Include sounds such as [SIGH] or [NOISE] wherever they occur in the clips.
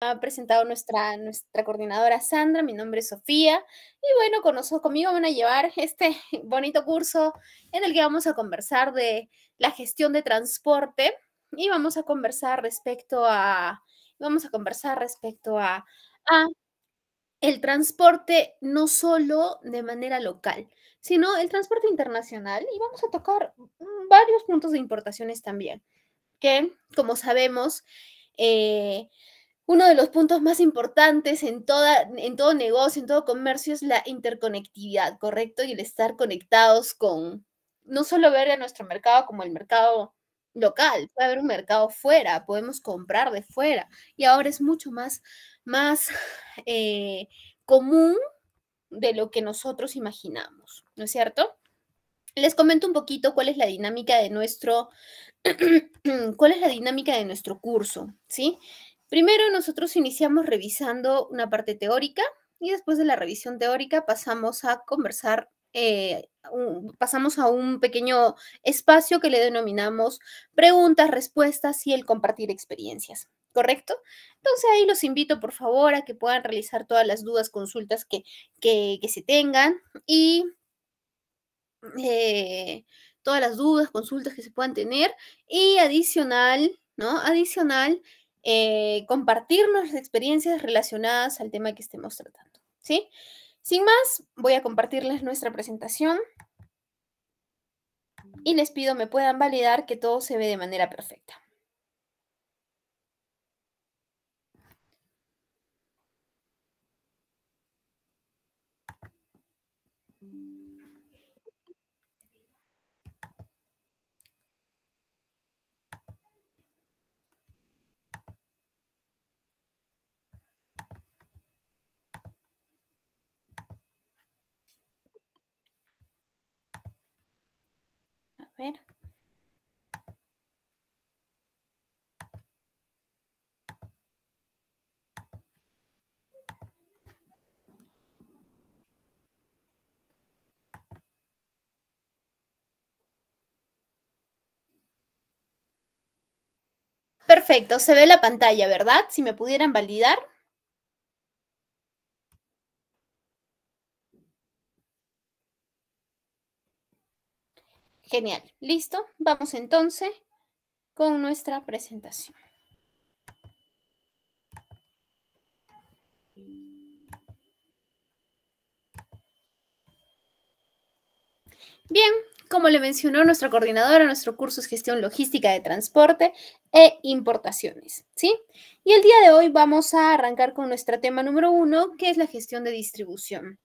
ha presentado nuestra, nuestra coordinadora Sandra, mi nombre es Sofía y bueno, con nosotros, conmigo van a llevar este [LAUGHS] bonito curso en el que vamos a conversar de la gestión de transporte y vamos a conversar respecto a, vamos a conversar respecto a, a el transporte no solo de manera local, sino el transporte internacional y vamos a tocar varios puntos de importaciones también, que como sabemos, eh, uno de los puntos más importantes en, todo negocio, en todo comercio, es la interconectividad, ¿correcto? Y el estar conectados con, no solo ver a nuestro mercado como el mercado local, puede haber un mercado fuera, podemos comprar de fuera. Y ahora es mucho más, más eh, común de lo que nosotros imaginamos, ¿no es cierto? Les comento un poquito cuál es la dinámica de nuestro, [CLEARS THROAT] cuál es la dinámica de nuestro curso, ¿sí? Primero nosotros iniciamos revisando una parte teórica y después de la revisión teórica pasamos a conversar, eh, pasamos a un pequeño espacio que le denominamos preguntas, respuestas y el compartir experiencias. ¿correcto? Entonces ahí los invito, por favor, a que puedan realizar todas las dudas, consultas que, se tengan y eh, todas las dudas, consultas que se puedan tener y adicional, ¿no? Adicional, eh, compartirnos experiencias relacionadas al tema que estemos tratando. ¿sí? Sin más, voy a compartirles nuestra presentación y les pido me puedan validar que todo se ve de manera perfecta. Perfecto, se ve la pantalla, ¿verdad? Si me pudieran validar. Genial. ¿Listo? Vamos entonces con nuestra presentación. Bien, como le mencionó nuestra coordinadora, nuestro curso es gestión logística de transporte e importaciones, ¿sí? Y el día de hoy vamos a arrancar con nuestro tema número uno, que es la gestión de distribución.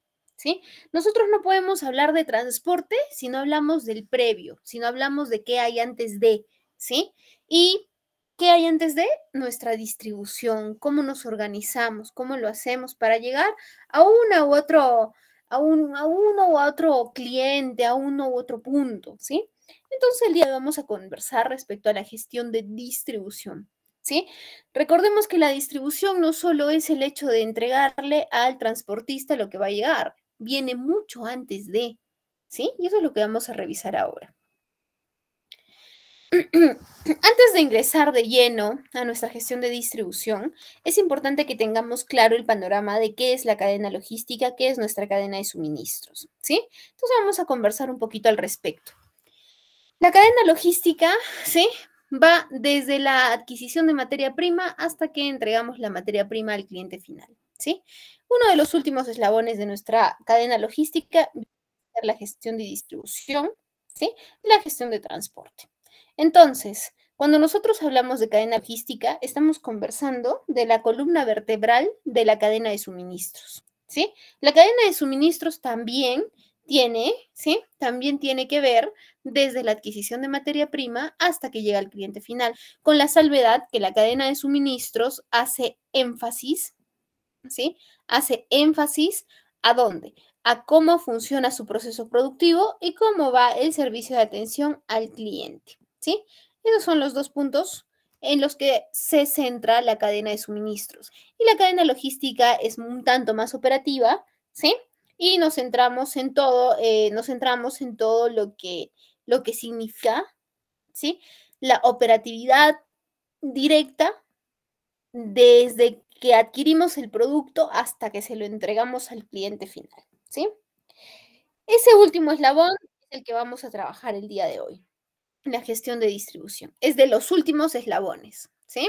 Nosotros no podemos hablar de transporte si no hablamos del previo, si no hablamos de qué hay antes de, ¿sí? Y qué hay antes de nuestra distribución, cómo nos organizamos, cómo lo hacemos para llegar a u otro a, un, a uno u otro cliente, a uno u otro punto, ¿sí? Entonces el día de hoy vamos a conversar respecto a la gestión de distribución. ¿Sí? Recordemos que la distribución no solo es el hecho de entregarle al transportista lo que va a llegar, viene mucho antes de, ¿sí? Y eso es lo que vamos a revisar ahora. [CLEARS THROAT] Antes de ingresar de lleno a nuestra gestión de distribución, es importante que tengamos claro el panorama de qué es la cadena logística, qué es nuestra cadena de suministros, ¿sí? Entonces vamos a conversar un poquito al respecto. La cadena logística, ¿sí? Va desde la adquisición de materia prima hasta que entregamos la materia prima al cliente final, ¿sí? Uno de los últimos eslabones de nuestra cadena logística es la gestión de distribución, ¿sí? la gestión de transporte. Entonces, cuando nosotros hablamos de cadena logística, estamos conversando de la columna vertebral de la cadena de suministros. ¿sí? La cadena de suministros también tiene, También tiene que ver desde la adquisición de materia prima hasta que llega al cliente final, con la salvedad que la cadena de suministros hace énfasis ¿sí? Hace énfasis a dónde, a cómo funciona su proceso productivo y cómo va el servicio de atención al cliente, ¿sí? Esos son los dos puntos en los que se centra la cadena de suministros. Y la cadena logística es un tanto más operativa, ¿sí? Y nos centramos en todo, eh, nos centramos en todo lo que, lo que significa, ¿sí? La operatividad directa desde que adquirimos el producto hasta que se lo entregamos al cliente final. ¿sí? Ese último eslabón es el que vamos a trabajar el día de hoy, la gestión de distribución. Es de los últimos eslabones. ¿sí?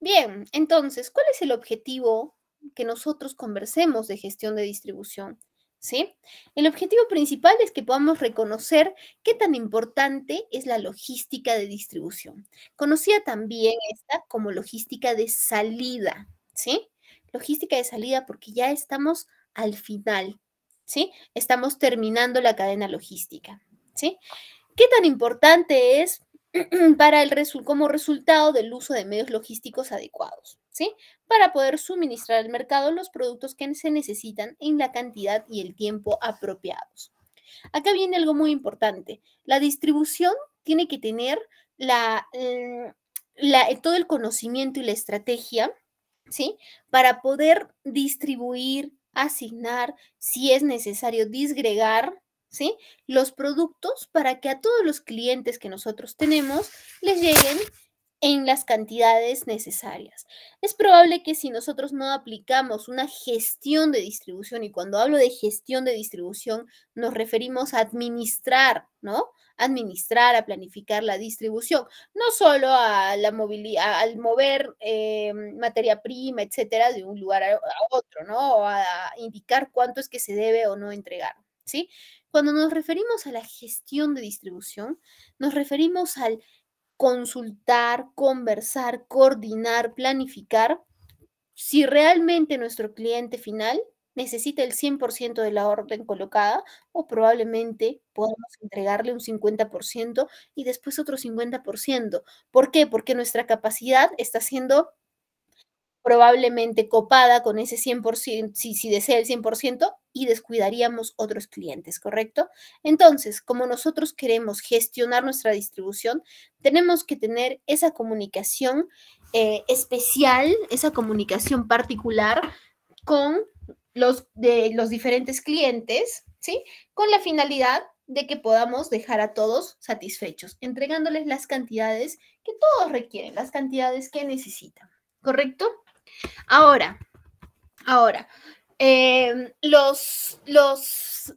Bien, entonces, ¿cuál es el objetivo que nosotros conversemos de gestión de distribución? El objetivo principal es que podamos reconocer qué tan importante es la logística de distribución, Conocía también esta como logística de salida, ¿sí? Logística de salida porque ya estamos al final, ¿sí? Estamos terminando la cadena logística, ¿sí? ¿Qué tan importante es [CLEARS THROAT] para el como resultado del uso de medios logísticos adecuados, ¿sí? Para poder suministrar al mercado los productos que se necesitan en la cantidad y el tiempo apropiados. Acá viene algo muy importante. La distribución tiene que tener la, mm, eh, todo el conocimiento y la estrategia, ¿sí? Para poder distribuir, asignar, si es necesario, disgregar ¿sí? Los productos para que a todos los clientes que nosotros tenemos les lleguen en las cantidades necesarias. Es probable que si nosotros no aplicamos una gestión de distribución, y cuando hablo de gestión de distribución nos referimos a administrar, ¿no? Administrar, a planificar la distribución, no solo a la movilidad, al mover eh, materia prima, etcétera, de un lugar a otro, ¿no? O a indicar cuánto es que se debe o no entregar, ¿sí? Cuando nos referimos a la gestión de distribución, nos referimos al consultar, conversar, coordinar, planificar si realmente nuestro cliente final necesita el 100% de la orden colocada o probablemente podemos entregarle un 50% y después otro 50%. ¿Por qué? Porque nuestra capacidad está siendo probablemente copada con ese 100%, si, si desea el 100%, y descuidaríamos otros clientes, ¿correcto? Entonces, como nosotros queremos gestionar nuestra distribución, tenemos que tener esa comunicación eh, especial, esa comunicación particular con los, de los diferentes clientes, ¿sí? Con la finalidad de que podamos dejar a todos satisfechos, entregándoles las cantidades que todos requieren, las cantidades que necesitan, ¿correcto? Ahora, ahora, Em, los, los,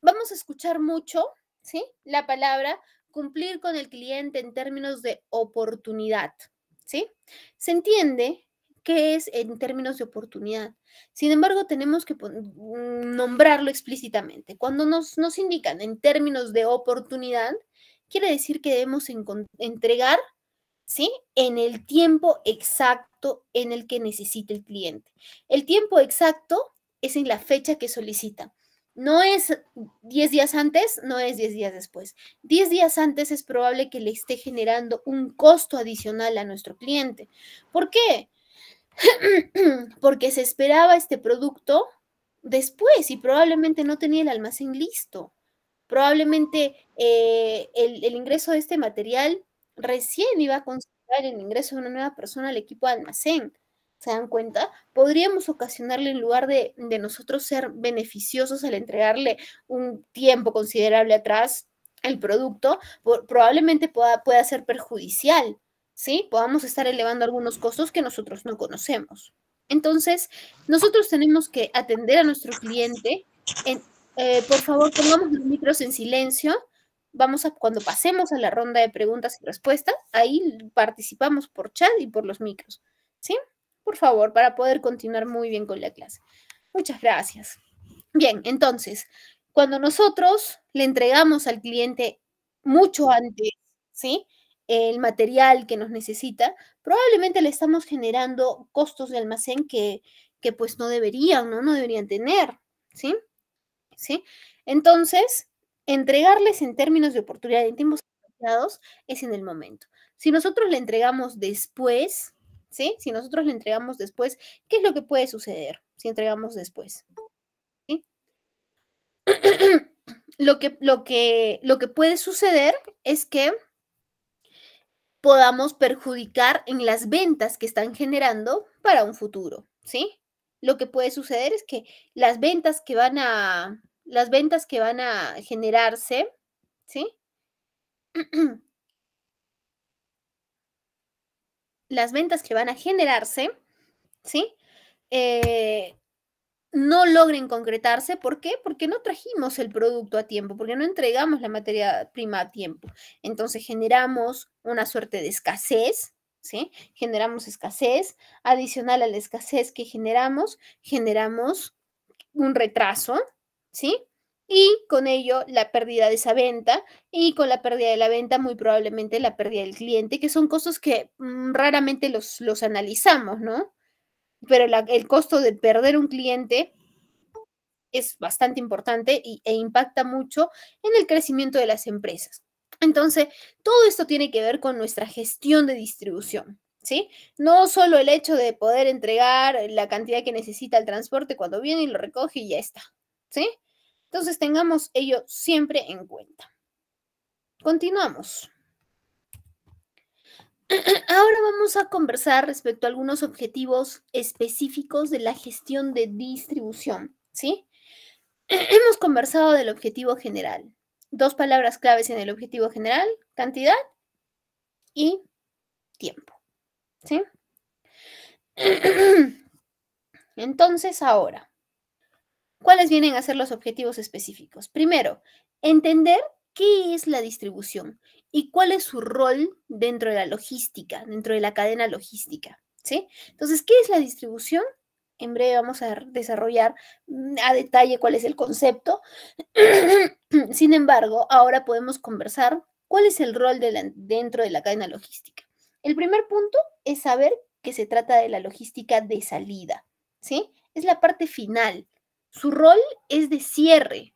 vamos a escuchar mucho, ¿sí? La palabra cumplir con el cliente en términos de oportunidad, ¿sí? Se entiende que es en términos de oportunidad. Sin embargo, tenemos que mm, nombrarlo explícitamente. Cuando nos, indican en términos de oportunidad, quiere decir que debemos entregar ¿sí? En el tiempo exacto en el que necesita el cliente. El tiempo exacto es en la fecha que solicita. No es 10 días antes, no es 10 días después. 10 días antes es probable que le esté generando un costo adicional a nuestro cliente. ¿Por qué? [CLEARS THROAT] Porque se esperaba este producto después y probablemente no tenía el almacén listo. Probablemente eh, el ingreso de este material recién iba a considerar el ingreso de una nueva persona al equipo de almacén. ¿Se dan cuenta? Podríamos ocasionarle, en lugar de, nosotros ser beneficiosos al entregarle un tiempo considerable atrás el producto, probablemente pueda, pueda ser perjudicial, ¿sí? Podamos estar elevando algunos costos que nosotros no conocemos. Entonces, nosotros tenemos que atender a nuestro cliente. Eh, por favor, pongamos los micros en silencio vamos a, cuando pasemos a la ronda de preguntas y respuestas, ahí participamos por chat y por los micros, ¿sí? Por favor, para poder continuar muy bien con la clase. Muchas gracias. Bien, entonces, cuando nosotros le entregamos al cliente mucho antes, ¿sí? el material que nos necesita, probablemente le estamos generando costos de almacén que, que pues no deberían, ¿no? No deberían tener, ¿sí? ¿Sí? Entonces, entregarles en términos de oportunidad en tiempos es en el momento. Si nosotros le entregamos después, ¿sí? Si nosotros le entregamos después, ¿qué es lo que puede suceder si entregamos después? ¿Sí? [CLEARS THROAT] lo, que, lo, que, lo que puede suceder es que podamos perjudicar en las ventas que están generando para un futuro, ¿sí? Lo que puede suceder es que las ventas que van a, las ventas que van a generarse, ¿sí? [CLEARS THROAT] las ventas que van a generarse, ¿sí? Eh, no logren concretarse. ¿Por qué? Porque no trajimos el producto a tiempo, porque no entregamos la materia prima a tiempo. Entonces generamos una suerte de escasez, ¿sí? Generamos escasez. Adicional a la escasez que generamos, generamos un retraso, ¿sí? Y con ello la pérdida de esa venta y con la pérdida de la venta muy probablemente la pérdida del cliente, que son costos que mm, raramente los, analizamos, ¿no? Pero el costo de perder un cliente es bastante importante e impacta mucho en el crecimiento de las empresas. Entonces, todo esto tiene que ver con nuestra gestión de distribución, ¿sí? No solo el hecho de poder entregar la cantidad que necesita el transporte cuando viene y lo recoge y ya está, ¿sí? Entonces tengamos ello siempre en cuenta. Continuamos. [CLEARS THROAT] Ahora vamos a conversar respecto a algunos objetivos específicos de la gestión de distribución, ¿sí? [CLEARS THROAT] Hemos conversado del objetivo general. Dos palabras claves en el objetivo general, cantidad y tiempo, ¿sí? [CLEARS THROAT] Entonces, ahora, ¿Cuáles vienen a ser los objetivos específicos? Primero, entender qué es la distribución y cuál es su rol dentro de la logística, dentro de la cadena logística. ¿sí? Entonces, ¿qué es la distribución? En breve vamos a desarrollar mm, a detalle cuál es el concepto. [CLEARS THROAT] Sin embargo, ahora podemos conversar cuál es el rol dentro de la cadena logística. El primer punto es saber que se trata de la logística de salida, ¿sí? Es la parte final, su rol es de cierre,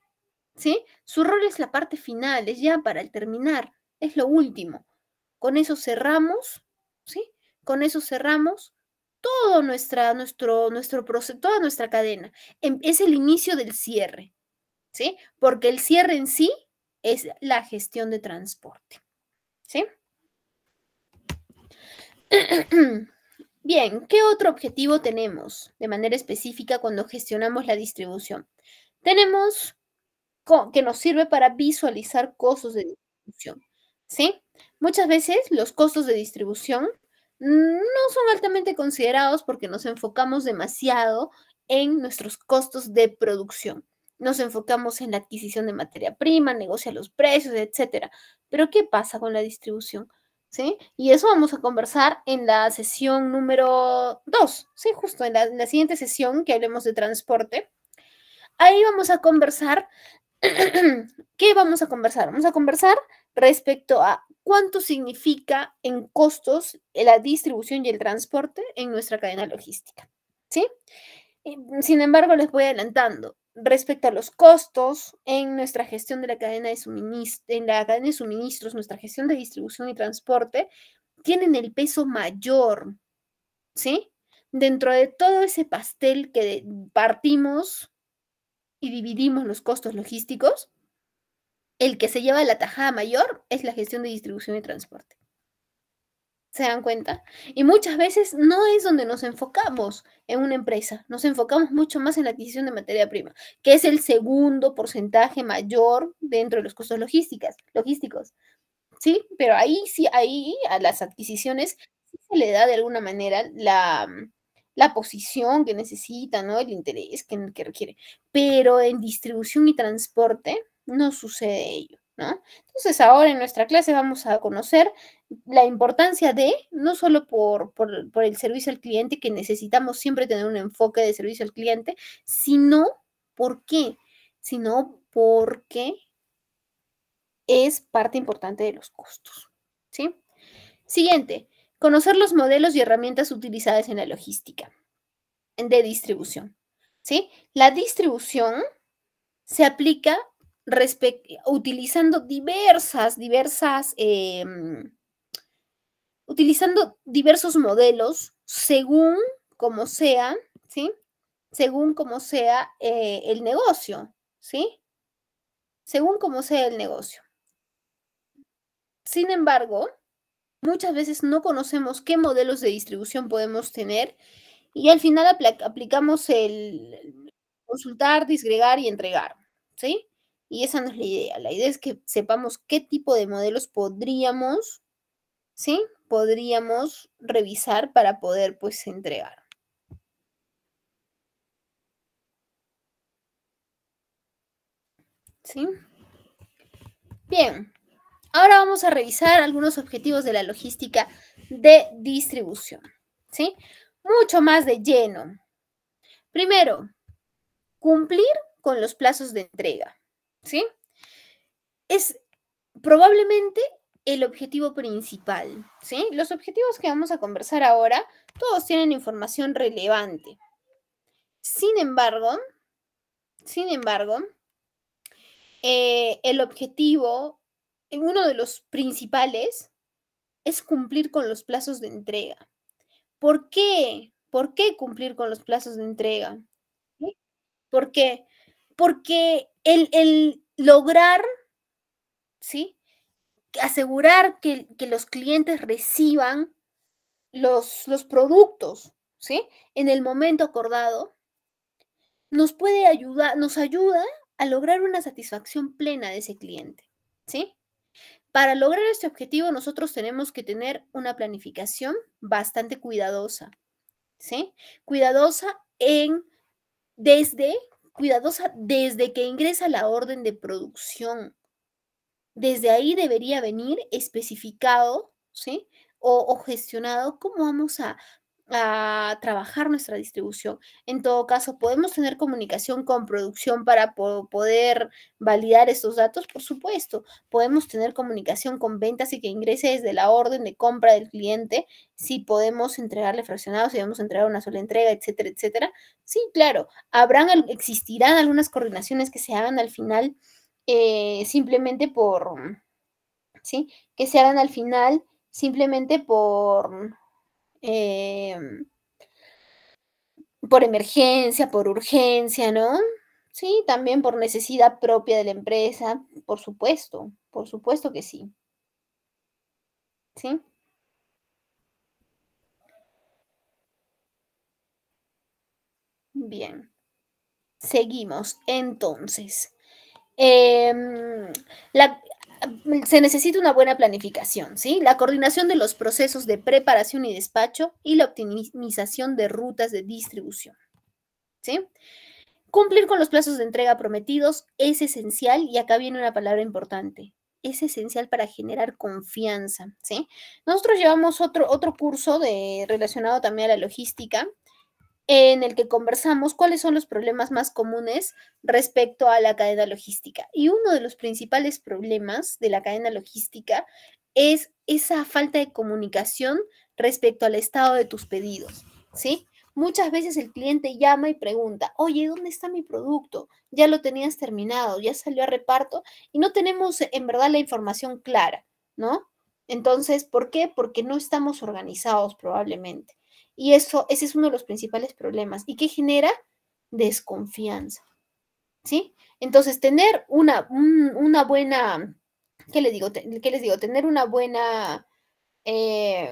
¿sí? Su rol es la parte final, es ya para el terminar, es lo último. Con eso cerramos, ¿sí? Con eso cerramos todo nuestra, nuestro, nuestro proceso, toda nuestra cadena. Em, es el inicio del cierre, ¿sí? Porque el cierre en sí es la gestión de transporte, ¿sí? [CLEARS THROAT] Bien, ¿qué otro objetivo tenemos de manera específica cuando gestionamos la distribución? Tenemos que nos sirve para visualizar costos de distribución, ¿sí? Muchas veces los costos de distribución no son altamente considerados porque nos enfocamos demasiado en nuestros costos de producción. Nos enfocamos en la adquisición de materia prima, negocia los precios, etc. Pero ¿qué pasa con la distribución? ¿sí? Y eso vamos a conversar en la sesión número 2, ¿sí? Justo en la, en la, siguiente sesión que hablemos de transporte. Ahí vamos a conversar, [CLEARS THROAT] ¿qué vamos a conversar? Vamos a conversar respecto a cuánto significa en costos la distribución y el transporte en nuestra cadena logística, ¿sí? Sin embargo, les voy adelantando, respecto a los costos en nuestra gestión de la cadena de suministro, en la cadena de suministros, nuestra gestión de distribución y transporte, tienen el peso mayor, ¿sí? Dentro de todo ese pastel que partimos y dividimos los costos logísticos, el que se lleva la tajada mayor es la gestión de distribución y transporte. ¿Se dan cuenta? Y muchas veces no es donde nos enfocamos en una empresa, nos enfocamos mucho más en la adquisición de materia prima, que es el segundo porcentaje mayor dentro de los costos logísticas, logísticos. ¿Sí? Pero ahí sí, ahí a las adquisiciones se le da de alguna manera la, mm, posición que necesita, ¿no? El interés que, requiere. Pero en distribución y transporte no sucede ello, ¿no? Entonces ahora en nuestra clase vamos a conocer la importancia de, no solo por, el servicio al cliente, que necesitamos siempre tener un enfoque de servicio al cliente, sino por qué, sino porque es parte importante de los costos. ¿sí? Siguiente, conocer los modelos y herramientas utilizadas en la logística de distribución. ¿sí? La distribución se aplica utilizando diversas, diversas... Em, utilizando diversos modelos según como sea, ¿sí? Según como sea eh, el negocio, ¿sí? Según como sea el negocio. Sin embargo, muchas veces no conocemos qué modelos de distribución podemos tener y al final aplicamos el consultar, disgregar y entregar, ¿sí? Y esa no es la idea. La idea es que sepamos qué tipo de modelos podríamos, ¿sí? podríamos revisar para poder pues entregar. ¿Sí? Bien, ahora vamos a revisar algunos objetivos de la logística de distribución. ¿Sí? Mucho más de lleno. Primero, cumplir con los plazos de entrega. ¿Sí? Es probablemente el objetivo principal. ¿sí? Los objetivos que vamos a conversar ahora, todos tienen información relevante. Sin embargo, sin embargo, eh, el objetivo, uno de los principales, es cumplir con los plazos de entrega. ¿Por qué? ¿Por qué cumplir con los plazos de entrega? ¿Por qué? Porque el lograr, ¿sí? asegurar que, los clientes reciban los, productos, ¿sí? En el momento acordado, nos puede ayudar, nos ayuda a lograr una satisfacción plena de ese cliente, ¿sí? Para lograr este objetivo, nosotros tenemos que tener una planificación bastante cuidadosa, ¿sí? Cuidadosa en desde, cuidadosa desde que ingresa la orden de producción, desde ahí debería venir especificado, ¿sí? O, gestionado cómo vamos a, trabajar nuestra distribución. En todo caso, ¿podemos tener comunicación con producción para poder validar estos datos? Por supuesto. ¿Podemos tener comunicación con ventas y que ingrese desde la orden de compra del cliente? Si podemos entregarle fraccionados, si vamos a entregar una sola entrega, etcétera, etcétera. Sí, claro. Habrán, existirán algunas coordinaciones que se hagan al final eh, simplemente por, mm, ¿sí? Que se hagan al final simplemente por, mm, eh, mm, por emergencia, por urgencia, ¿no? Sí, también por necesidad propia de la empresa, por supuesto, por supuesto que sí. ¿Sí? Bien. Seguimos entonces. Em, se necesita una buena planificación, ¿sí? La coordinación de los procesos de preparación y despacho y la optimización de rutas de distribución, ¿sí? Cumplir con los plazos de entrega prometidos es esencial y acá viene una palabra importante. Es esencial para generar confianza, ¿sí? Nosotros llevamos otro, otro curso de, relacionado también a la logística, en el que conversamos cuáles son los problemas más comunes respecto a la cadena logística. Y uno de los principales problemas de la cadena logística es esa falta de comunicación respecto al estado de tus pedidos, ¿sí? Muchas veces el cliente llama y pregunta, oye, ¿dónde está mi producto? Ya lo tenías terminado, ya salió a reparto y no tenemos en verdad la información clara, ¿no? Entonces, ¿por qué? Porque no estamos organizados probablemente. Y eso, ese es uno de los principales problemas. ¿Y qué genera? Desconfianza. ¿Sí? Entonces, tener una, buena, ¿qué les digo? ¿Qué les digo? Tener una buena eh,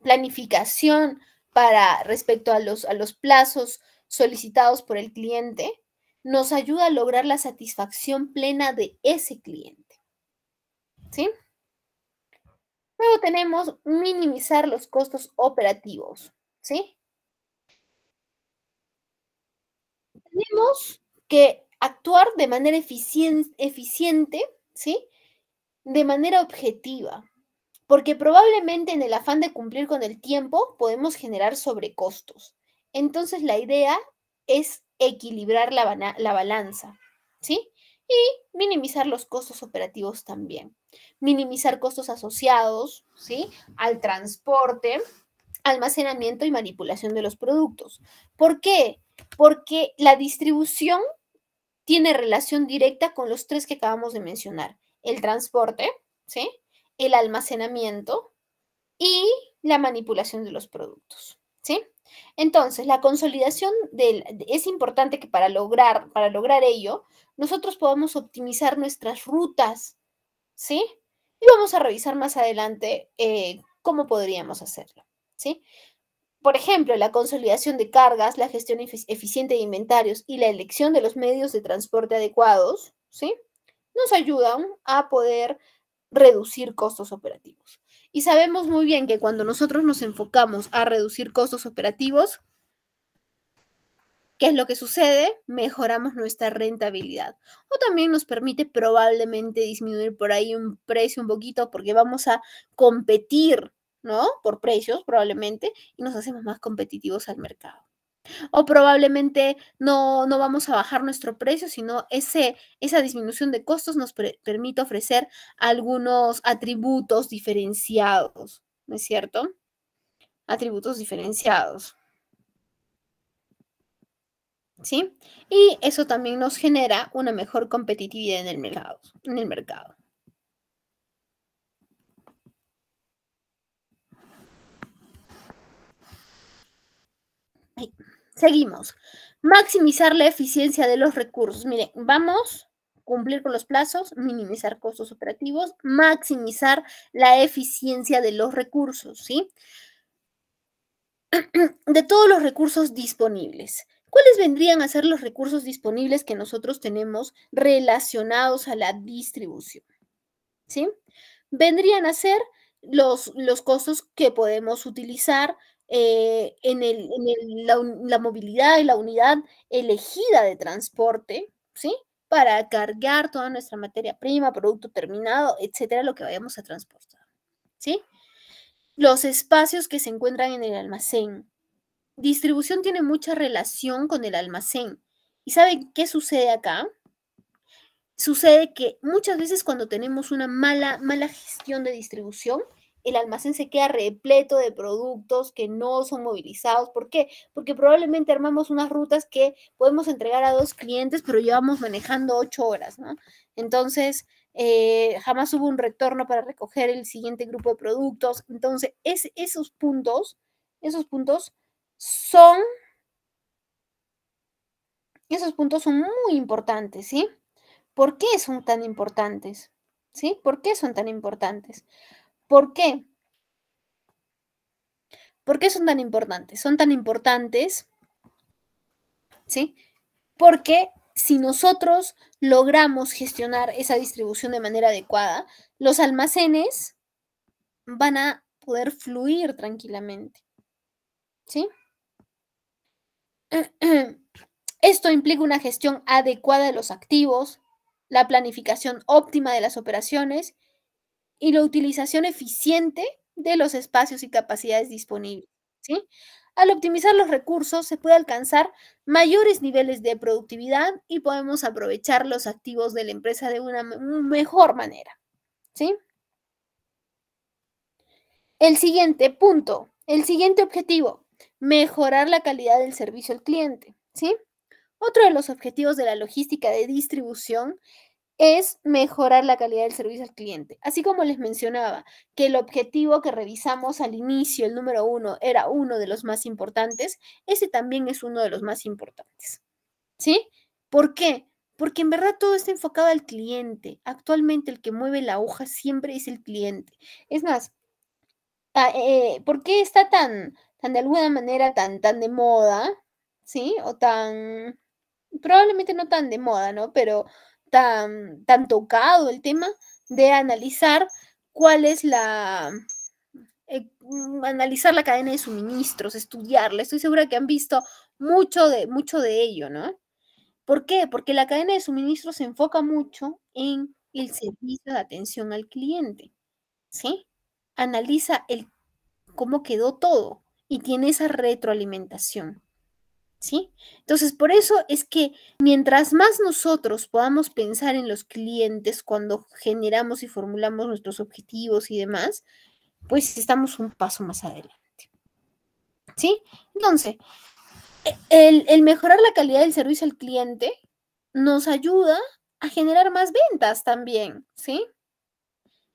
planificación para respecto a los, a los plazos solicitados por el cliente nos ayuda a lograr la satisfacción plena de ese cliente. ¿Sí? Luego tenemos minimizar los costos operativos, ¿sí? Tenemos que actuar de manera eficiente, ¿sí? De manera objetiva, porque probablemente en el afán de cumplir con el tiempo podemos generar sobrecostos. Entonces la idea es equilibrar la, la balanza, ¿sí? y minimizar los costos operativos también. Minimizar costos asociados ¿sí? al transporte, almacenamiento y manipulación de los productos. ¿Por qué? Porque la distribución tiene relación directa con los tres que acabamos de mencionar. El transporte, ¿sí? el almacenamiento y la manipulación de los productos. ¿sí? Entonces, la consolidación es importante que para lograr, para lograr ello, nosotros podamos optimizar nuestras rutas, ¿sí? Y vamos a revisar más adelante eh, cómo podríamos hacerlo, ¿sí? Por ejemplo, la consolidación de cargas, la gestión eficiente de inventarios y la elección de los medios de transporte adecuados, ¿sí? Nos ayudan a poder reducir costos operativos. Y sabemos muy bien que cuando nosotros nos enfocamos a reducir costos operativos, ¿qué es lo que sucede? Mejoramos nuestra rentabilidad. O también nos permite probablemente disminuir por ahí un precio un poquito porque vamos a competir, ¿no? Por precios probablemente y nos hacemos más competitivos al mercado. O probablemente no, no vamos a bajar nuestro precio, sino ese, esa disminución de costos nos permite ofrecer algunos atributos diferenciados, ¿no es cierto? Atributos diferenciados. ¿Sí? Y eso también nos genera una mejor competitividad en el mercado. En el mercado. Seguimos. Maximizar la eficiencia de los recursos. Miren, vamos a cumplir con los plazos, minimizar costos operativos, maximizar la eficiencia de los recursos, ¿sí? [CLEARS THROAT] De todos los recursos disponibles. ¿Cuáles vendrían a ser los recursos disponibles que nosotros tenemos relacionados a la distribución? ¿Sí? Vendrían a ser los, los costos que podemos utilizar, eh, en, la, movilidad y la unidad elegida de transporte, ¿sí? Para cargar toda nuestra materia prima, producto terminado, etcétera, lo que vayamos a transportar, ¿sí? Los espacios que se encuentran en el almacén. Distribución tiene mucha relación con el almacén. ¿Y saben qué sucede acá? Sucede que muchas veces cuando tenemos una mala, mala gestión de distribución, el almacén se queda repleto de productos que no son movilizados. ¿Por qué? Porque probablemente armamos unas rutas que podemos entregar a dos clientes, pero llevamos manejando ocho horas, ¿no? Entonces, eh, jamás hubo un retorno para recoger el siguiente grupo de productos. Entonces, es, esos puntos, esos puntos son, esos puntos son muy importantes, ¿sí? ¿Por qué son tan importantes? ¿Sí? ¿Por qué son tan importantes? ¿Por qué? ¿Por qué son tan importantes? Son tan importantes, ¿sí? Porque si nosotros logramos gestionar esa distribución de manera adecuada, los almacenes van a poder fluir tranquilamente. ¿Sí? [CLEARS THROAT] Esto implica una gestión adecuada de los activos, la planificación óptima de las operaciones y la utilización eficiente de los espacios y capacidades disponibles. ¿sí? Al optimizar los recursos se puede alcanzar mayores niveles de productividad y podemos aprovechar los activos de la empresa de una mejor manera. ¿sí? El siguiente punto, el siguiente objetivo, mejorar la calidad del servicio al cliente. ¿sí? Otro de los objetivos de la logística de distribución es mejorar la calidad del servicio al cliente. Así como les mencionaba que el objetivo que revisamos al inicio, el número uno, era uno de los más importantes, ese también es uno de los más importantes. ¿Sí? ¿Por qué? Porque en verdad todo está enfocado al cliente. Actualmente el que mueve la hoja siempre es el cliente. Es más, ah, eh, ¿por qué está tan, tan de alguna manera, tan, tan de moda? ¿Sí? O tan, probablemente no tan de moda, ¿no? Pero tan, tocado el tema de analizar cuál es la, eh, mm, analizar la cadena de suministros, estudiarla. Estoy segura que han visto mucho de, mucho de ello, ¿no? ¿Por qué? Porque la cadena de suministros se enfoca mucho en el servicio de atención al cliente, ¿sí? Analiza el, cómo quedó todo y tiene esa retroalimentación. ¿sí? Entonces, por eso es que mientras más nosotros podamos pensar en los clientes cuando generamos y formulamos nuestros objetivos y demás, pues estamos un paso más adelante. ¿Sí? Entonces, el, el mejorar la calidad del servicio al cliente nos ayuda a generar más ventas también, ¿sí?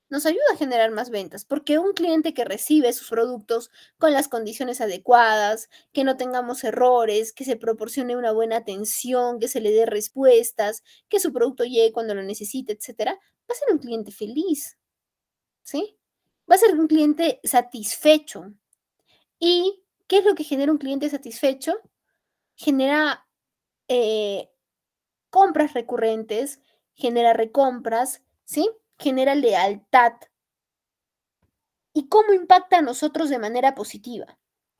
nos ayuda a generar más ventas, porque un cliente que recibe sus productos con las condiciones adecuadas, que no tengamos errores, que se proporcione una buena atención, que se le dé respuestas, que su producto llegue cuando lo necesite, etcétera, va a ser un cliente feliz. ¿Sí? Va a ser un cliente satisfecho. ¿Y qué es lo que genera un cliente satisfecho? Genera eh, compras recurrentes, genera recompras, ¿sí? genera lealtad y cómo impacta a nosotros de manera positiva.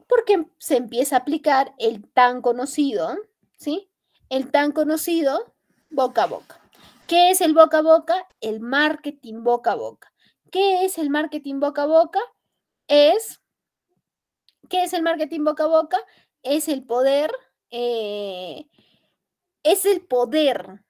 Porque se empieza a aplicar el tan conocido, ¿sí? El tan conocido boca a boca. ¿Qué es el boca a boca? El marketing boca a boca. ¿Qué es el marketing boca a boca? Es, ¿qué es el marketing boca a boca? Es el poder, eh, es el poder,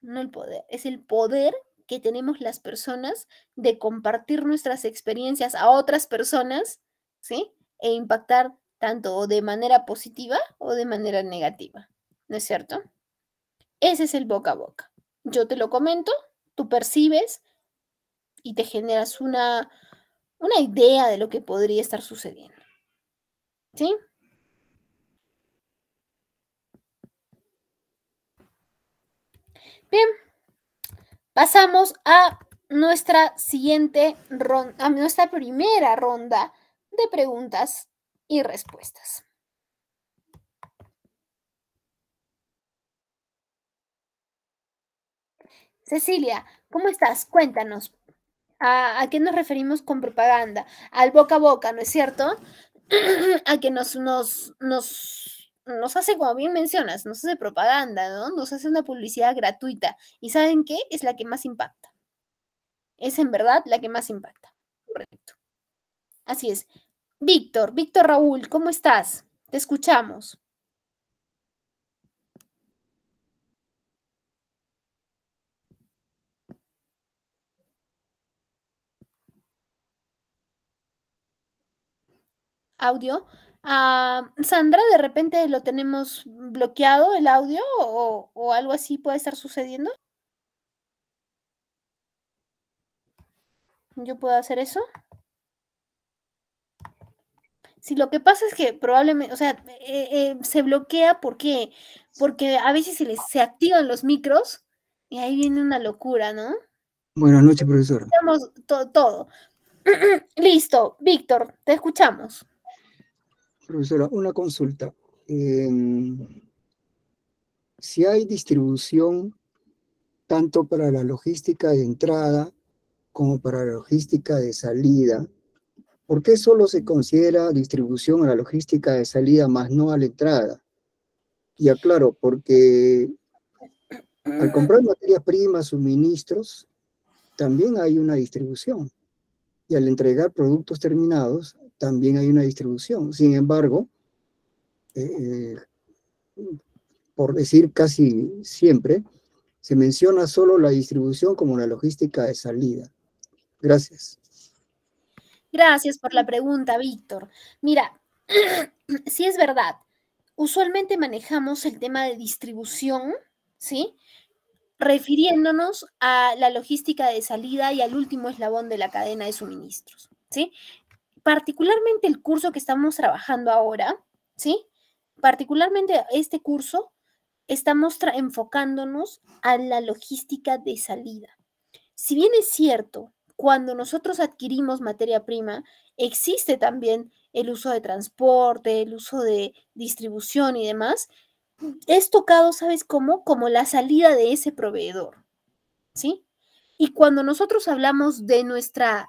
no el poder, es el poder que tenemos las personas de compartir nuestras experiencias a otras personas, ¿sí? E impactar tanto de manera positiva o de manera negativa, ¿no es cierto? Ese es el boca a boca. Yo te lo comento, tú percibes y te generas una, una idea de lo que podría estar sucediendo. ¿Sí? Bien. Pasamos a nuestra siguiente ronda, a nuestra primera ronda de preguntas y respuestas. Cecilia, ¿cómo estás? Cuéntanos. ¿A, qué nos referimos con propaganda? Al boca a boca, ¿no es cierto? [CLEARS THROAT] a que nos, nos, nos nos hace, como bien mencionas, nos hace propaganda, ¿no? Nos hace una publicidad gratuita. ¿Y saben qué? Es la que más impacta. Es en verdad la que más impacta. Correcto. Así es. Víctor, Víctor Raúl, ¿cómo estás? Te escuchamos. Audio. Ah, Sandra, de repente lo tenemos bloqueado el audio o, algo así puede estar sucediendo. Yo puedo hacer eso. Si sí, lo que pasa es que probablemente, o sea, eh, eh, se bloquea porque, porque a veces se, les, se activan los micros y ahí viene una locura, ¿no? Buenas noches, profesor. Tenemos todo. [CLEARS THROAT] Listo, Víctor, te escuchamos. Profesora, una consulta. Em, si hay distribución tanto para la logística de entrada como para la logística de salida, ¿por qué solo se considera distribución a la logística de salida más no a la entrada? Y aclaro, porque al comprar materias primas, suministros, también hay una distribución. Y al entregar productos terminados, también hay una distribución. Sin embargo, eh, eh, por decir casi siempre, se menciona solo la distribución como la logística de salida. Gracias. Gracias por la pregunta, Víctor. Mira, si [CLEARS THROAT] es verdad, usualmente manejamos el tema de distribución, ¿sí? Refiriéndonos a la logística de salida y al último eslabón de la cadena de suministros, ¿sí? particularmente el curso que estamos trabajando ahora, ¿sí? Particularmente este curso, estamos enfocándonos a la logística de salida. Si bien es cierto, cuando nosotros adquirimos materia prima, existe también el uso de transporte, el uso de distribución y demás, es tocado, ¿sabes cómo? Como la salida de ese proveedor, ¿sí? Y cuando nosotros hablamos de nuestra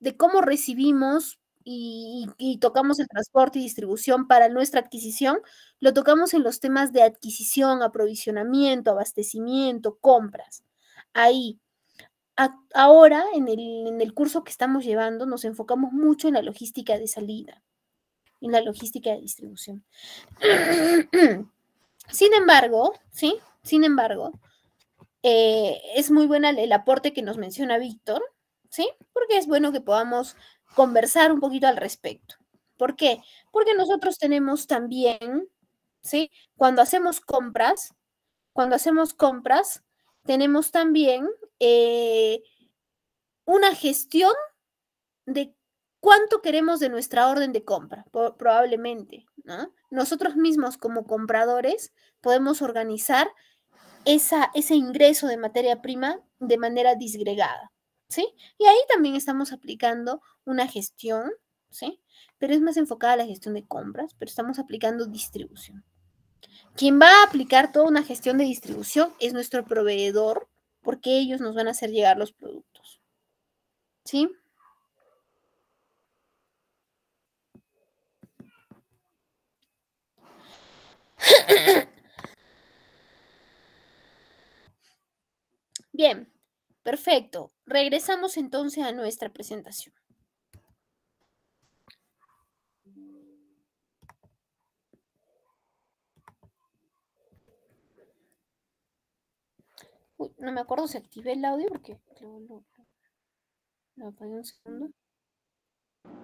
de, cómo recibimos y, tocamos el transporte y distribución para nuestra adquisición, lo tocamos en los temas de adquisición, aprovisionamiento, abastecimiento, compras. Ahí. ahora, en el, curso que estamos llevando, nos enfocamos mucho en la logística de salida, en la logística de distribución. [CLEARS THROAT] Sin embargo, ¿sí? Sin embargo, eh, es muy bueno el aporte que nos menciona Víctor, ¿sí? Porque es bueno que podamos conversar un poquito al respecto. ¿Por qué? Porque nosotros tenemos también, ¿sí? Cuando hacemos compras, cuando hacemos compras, tenemos también eh, una gestión de cuánto queremos de nuestra orden de compra, probablemente, ¿no? Nosotros mismos como compradores podemos organizar esa, ese ingreso de materia prima de manera disgregada. ¿sí? Y ahí también estamos aplicando una gestión, ¿sí? Pero es más enfocada a la gestión de compras, pero estamos aplicando distribución. Quien va a aplicar toda una gestión de distribución es nuestro proveedor, porque ellos nos van a hacer llegar los productos. ¿Sí? Bien, Perfecto. Regresamos entonces a nuestra presentación. Uy, no me acuerdo si activé el audio porque lo, No un segundo.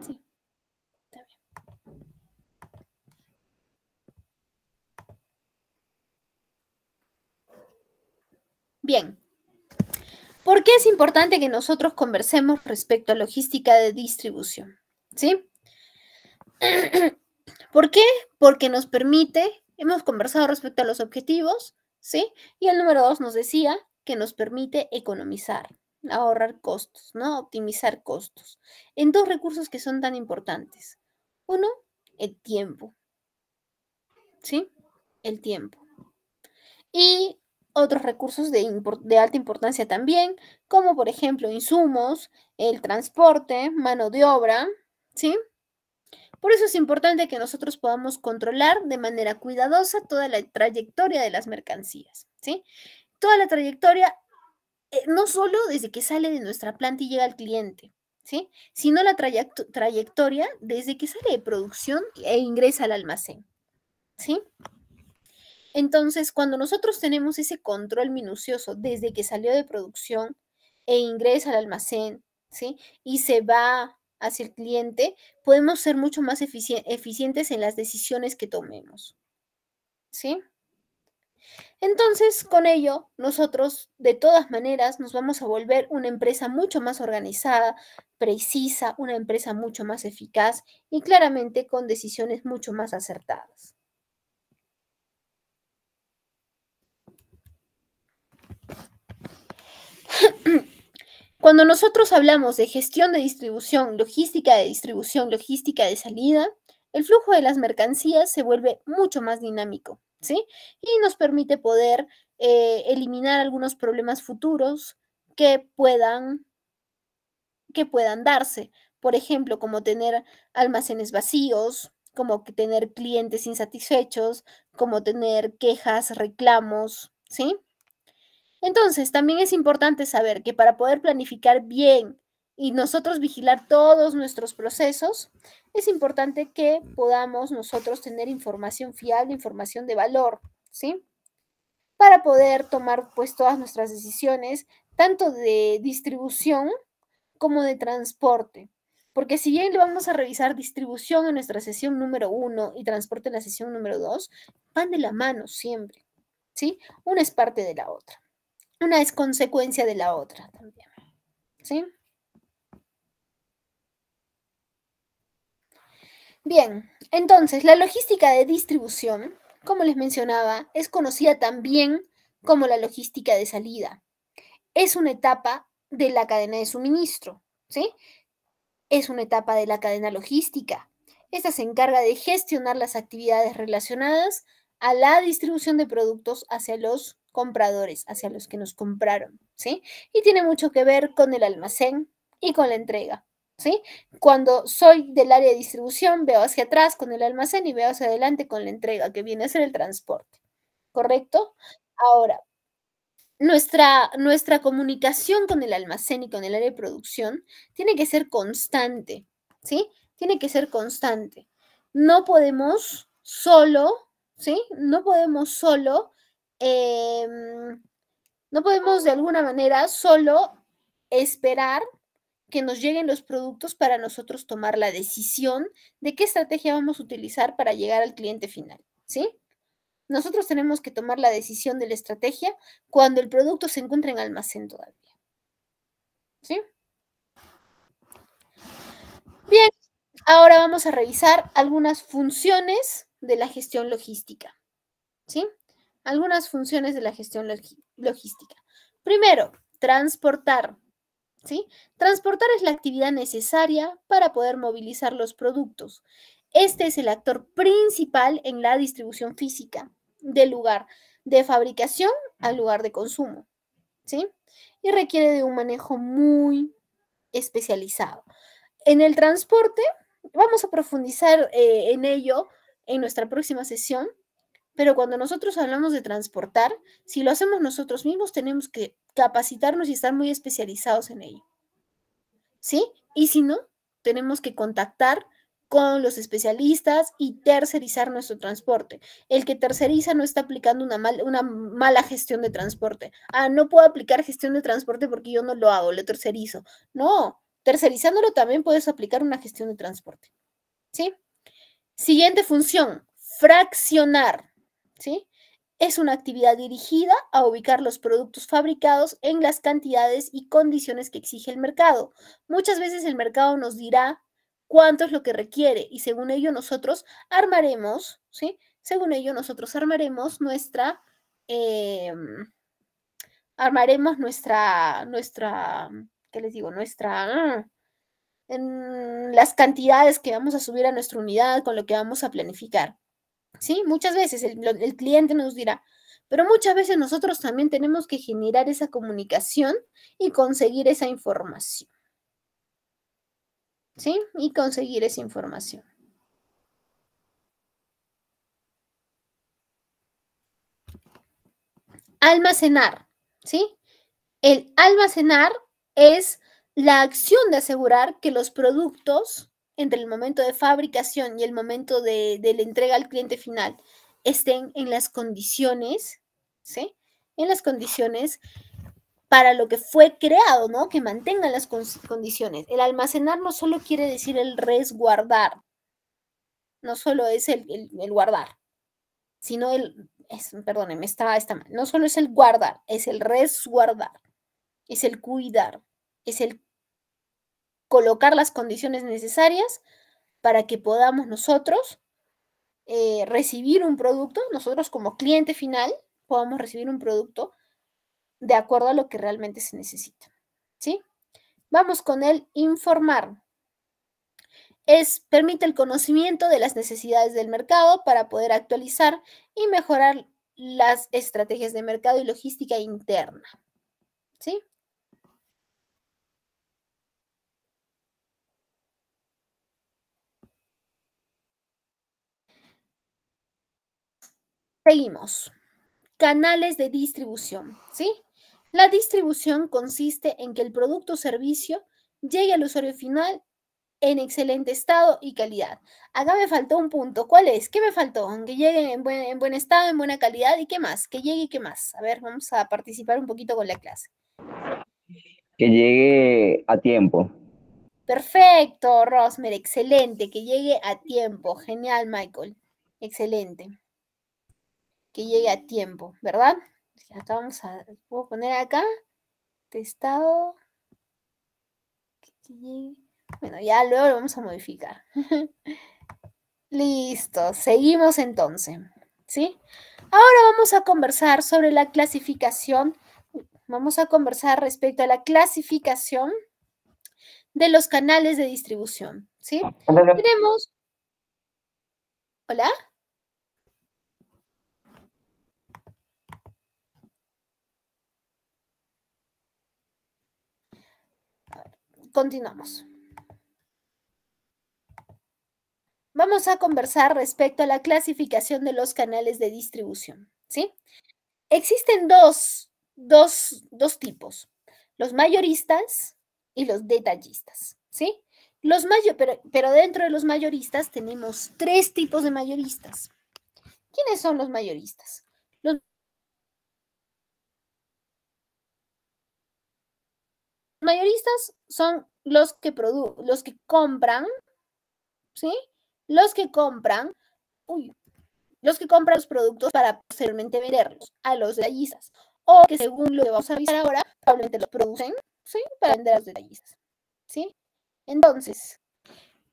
Sí, está bien. Bien, ¿Por qué es importante que nosotros conversemos respecto a logística de distribución? ¿Sí? [CLEARS THROAT] ¿Por qué? Porque nos permite, hemos conversado respecto a los objetivos, ¿sí? Y el número dos nos decía que nos permite economizar, ahorrar costos, ¿no? Optimizar costos. En dos recursos que son tan importantes. Uno, el tiempo. ¿Sí? El tiempo. Y otros recursos de, de, alta importancia también, como por ejemplo insumos, el transporte, mano de obra, ¿sí? Por eso es importante que nosotros podamos controlar de manera cuidadosa toda la trayectoria de las mercancías, ¿sí? Toda la trayectoria, eh, no solo desde que sale de nuestra planta y llega al cliente, ¿sí? Sino la trayectoria desde que sale de producción e ingresa al almacén, ¿sí? Entonces, cuando nosotros tenemos ese control minucioso desde que salió de producción e ingresa al almacén, ¿sí? Y se va hacia el cliente, podemos ser mucho más eficientes en las decisiones que tomemos. ¿Sí? Entonces, con ello, nosotros de todas maneras nos vamos a volver una empresa mucho más organizada, precisa, una empresa mucho más eficaz y claramente con decisiones mucho más acertadas. Cuando nosotros hablamos de gestión de distribución, logística de distribución, logística de salida, el flujo de las mercancías se vuelve mucho más dinámico, ¿sí? Y nos permite poder eh, eliminar algunos problemas futuros que puedan, que puedan darse. Por ejemplo, como tener almacenes vacíos, como tener clientes insatisfechos, como tener quejas, reclamos, ¿sí? Entonces, también es importante saber que para poder planificar bien y nosotros vigilar todos nuestros procesos, es importante que mm. podamos nosotros tener información fiable, información de valor, ¿sí? Para poder tomar pues todas nuestras decisiones, tanto de distribución como de transporte. Porque si bien le vamos a revisar distribución en nuestra sesión número uno y transporte en la sesión número dos, van de la mano siempre, ¿sí? Una es parte de la otra. Una es consecuencia de la otra también. Bien, entonces la logística de distribución, como les mencionaba, es conocida también como la logística de salida. Es una etapa de la cadena de suministro, Es una etapa de la cadena logística. Esta se encarga de gestionar las actividades relacionadas a la distribución de productos hacia los compradores, hacia los que nos compraron, ¿sí? Y tiene mucho que ver con el almacén y con la entrega, ¿sí? Cuando soy del área de distribución, veo hacia atrás con el almacén y veo hacia adelante con la entrega, que viene a ser el transporte, ¿correcto? Ahora, nuestra, nuestra comunicación con el almacén y con el área de producción tiene que ser constante, ¿sí? Tiene que ser constante. No podemos solo, ¿sí? No podemos solo Em, no podemos de alguna manera solo esperar que nos lleguen los productos para nosotros tomar la decisión de qué estrategia vamos a utilizar para llegar al cliente final, ¿sí? Nosotros tenemos que tomar la decisión de la estrategia cuando el producto se encuentra en almacén todavía. ¿Sí? Bien, ahora vamos a revisar algunas funciones de la gestión logística. ¿Sí? algunas funciones de la gestión logística. Primero, transportar. ¿sí? Transportar es la actividad necesaria para poder movilizar los productos. Este es el actor principal en la distribución física del lugar de fabricación al lugar de consumo. ¿sí? Y requiere de un manejo muy especializado. En el transporte, vamos a profundizar eh, en ello en nuestra próxima sesión, pero cuando nosotros hablamos de transportar, si lo hacemos nosotros mismos, tenemos que capacitarnos y estar muy especializados en ello. ¿Sí? Y si no, tenemos que contactar con los especialistas y tercerizar nuestro transporte. El que terceriza no está aplicando una, una mala gestión de transporte. Ah, no puedo aplicar gestión de transporte porque yo no lo hago, lo tercerizo. No, tercerizándolo también puedes aplicar una gestión de transporte. ¿Sí? Siguiente función, fraccionar. ¿sí? Es una actividad dirigida a ubicar los productos fabricados en las cantidades y condiciones que exige el mercado. Muchas veces el mercado nos dirá cuánto es lo que requiere y según ello nosotros armaremos, ¿sí? Según ello nosotros armaremos nuestra, em, armaremos nuestra, nuestra, ¿qué les digo? Nuestra, en las cantidades que vamos a subir a nuestra unidad, con lo que vamos a planificar. ¿sí? Muchas veces el, cliente nos dirá, pero muchas veces nosotros también tenemos que generar esa comunicación y conseguir esa información. ¿Sí? Y conseguir esa información. Almacenar, ¿sí? El almacenar es la acción de asegurar que los productos entre el momento de fabricación y el momento de, la entrega al cliente final estén en las condiciones, ¿sí? En las condiciones para lo que fue creado, ¿no? Que mantengan las condiciones. El almacenar no solo quiere decir el resguardar, no solo es el, guardar, sino el, es, perdónenme, está, está mal, no solo es el guardar, es el resguardar, es el cuidar, es el colocar las condiciones necesarias para que podamos nosotros eh, recibir un producto, nosotros como cliente final podamos recibir un producto de acuerdo a lo que realmente se necesita. ¿Sí? Vamos con el informar. Es, permite el conocimiento de las necesidades del mercado para poder actualizar y mejorar las estrategias de mercado y logística interna. ¿Sí? Seguimos. Canales de distribución, ¿sí? La distribución consiste en que el producto o servicio llegue al usuario final en excelente estado y calidad. Acá me faltó un punto. ¿Cuál es? ¿Qué me faltó? Que llegue en buen, estado, en buena calidad y qué más. Que llegue y qué más. A ver, vamos a participar un poquito con la clase. Que llegue a tiempo. Perfecto, Rosmer, excelente. Que llegue a tiempo. Genial, Michael. Excelente que llegue a tiempo, ¿verdad? Acá vamos a, poner acá, testado, Bueno, ya luego lo vamos a modificar. [LAUGHS] Listo, seguimos entonces, ¿sí? Ahora vamos a conversar sobre la clasificación, vamos a conversar respecto a la clasificación de los canales de distribución, ¿sí? Tenemos... Hola. Continuamos. Vamos a conversar respecto a la clasificación de los canales de distribución, ¿sí? Existen dos, dos, dos tipos, los mayoristas y los detallistas, ¿sí? Los pero, pero dentro de los mayoristas tenemos tres tipos de mayoristas. ¿Quiénes son los mayoristas? Los mayoristas son los que produ los que compran, ¿sí? Los que compran, uy, los que compran los productos para posteriormente venderlos a los detallistas. O que según lo que vamos a avisar ahora, probablemente los producen, ¿sí? Para vender a los detallistas, ¿sí? Entonces,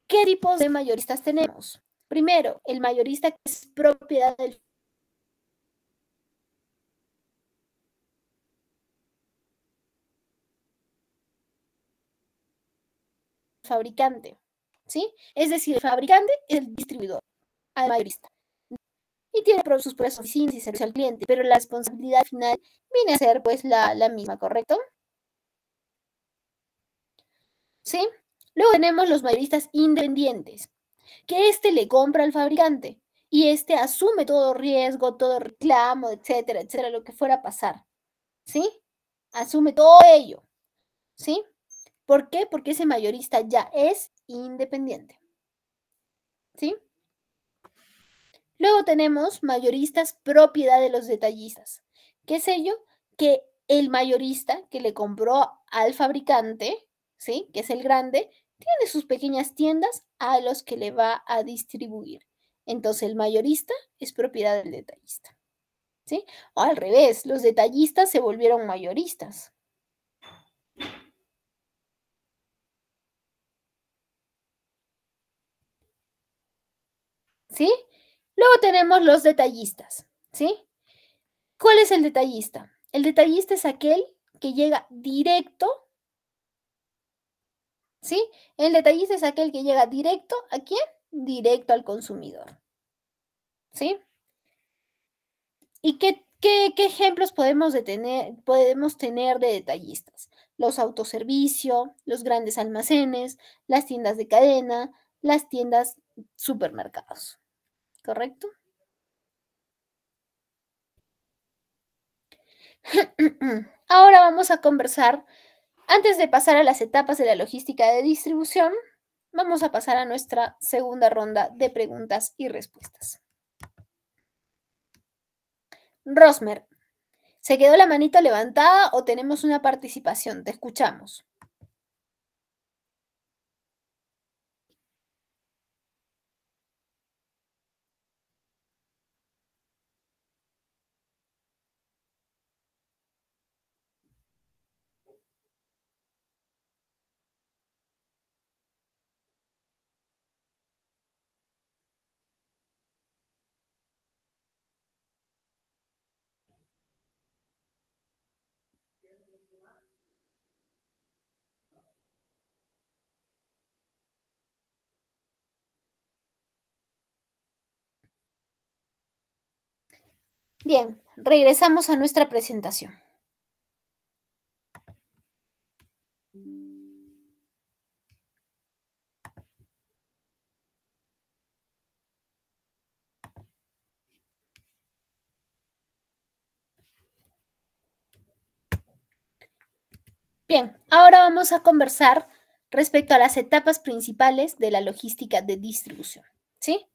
¿qué tipos de mayoristas tenemos? Primero, el mayorista que es propiedad del fabricante, ¿sí? Es decir, el fabricante es el distribuidor, al mayorista. Y tiene sus propias oficinas y servicio al cliente, pero la responsabilidad final viene a ser pues la, la misma, ¿correcto? ¿Sí? Luego tenemos los mayoristas independientes, que éste le compra al fabricante y éste asume todo riesgo, todo reclamo, etcétera, etcétera, lo que fuera a pasar. ¿Sí? Asume todo ello. ¿Sí? ¿Por qué? Porque ese mayorista ya es independiente. ¿Sí? Luego tenemos mayoristas propiedad de los detallistas. ¿Qué es ello? Que el mayorista que le compró al fabricante, ¿sí? Que es el grande, tiene sus pequeñas tiendas a los que le va a distribuir. Entonces el mayorista es propiedad del detallista. ¿Sí? O al revés, los detallistas se volvieron mayoristas. ¿sí? Luego tenemos los detallistas, ¿Cuál es el detallista? El detallista es aquel que llega directo, ¿sí? El detallista es aquel que llega directo, ¿a quién? Directo al consumidor, ¿sí? ¿Y qué, ejemplos podemos, tener, podemos tener de detallistas? Los autoservicio, los grandes almacenes, las tiendas de cadena, las tiendas supermercados. ¿correcto? [CLEARS THROAT] Ahora vamos a conversar, antes de pasar a las etapas de la logística de distribución, vamos a pasar a nuestra segunda ronda de preguntas y respuestas. Rosmer, ¿se quedó la manita levantada o tenemos una participación? Te escuchamos. Bien, regresamos a nuestra presentación. Bien, ahora vamos a conversar respecto a las etapas principales de la logística de distribución, ¿sí?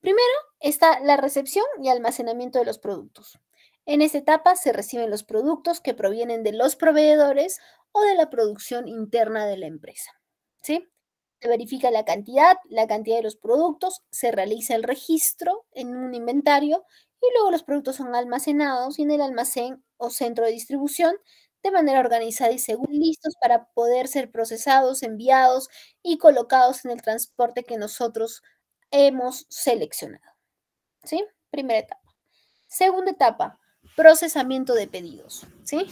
Primero está la recepción y almacenamiento de los productos. En esta etapa se reciben los productos que provienen de los proveedores o de la producción interna de la empresa. Se verifica la cantidad, la cantidad de los productos, se realiza el registro en un inventario y luego los productos son almacenados en el almacén o centro de distribución de manera organizada y según listos para poder ser procesados, enviados y colocados en el transporte que nosotros hemos seleccionado. ¿Sí? Primera etapa. Segunda etapa, procesamiento de pedidos. ¿Sí?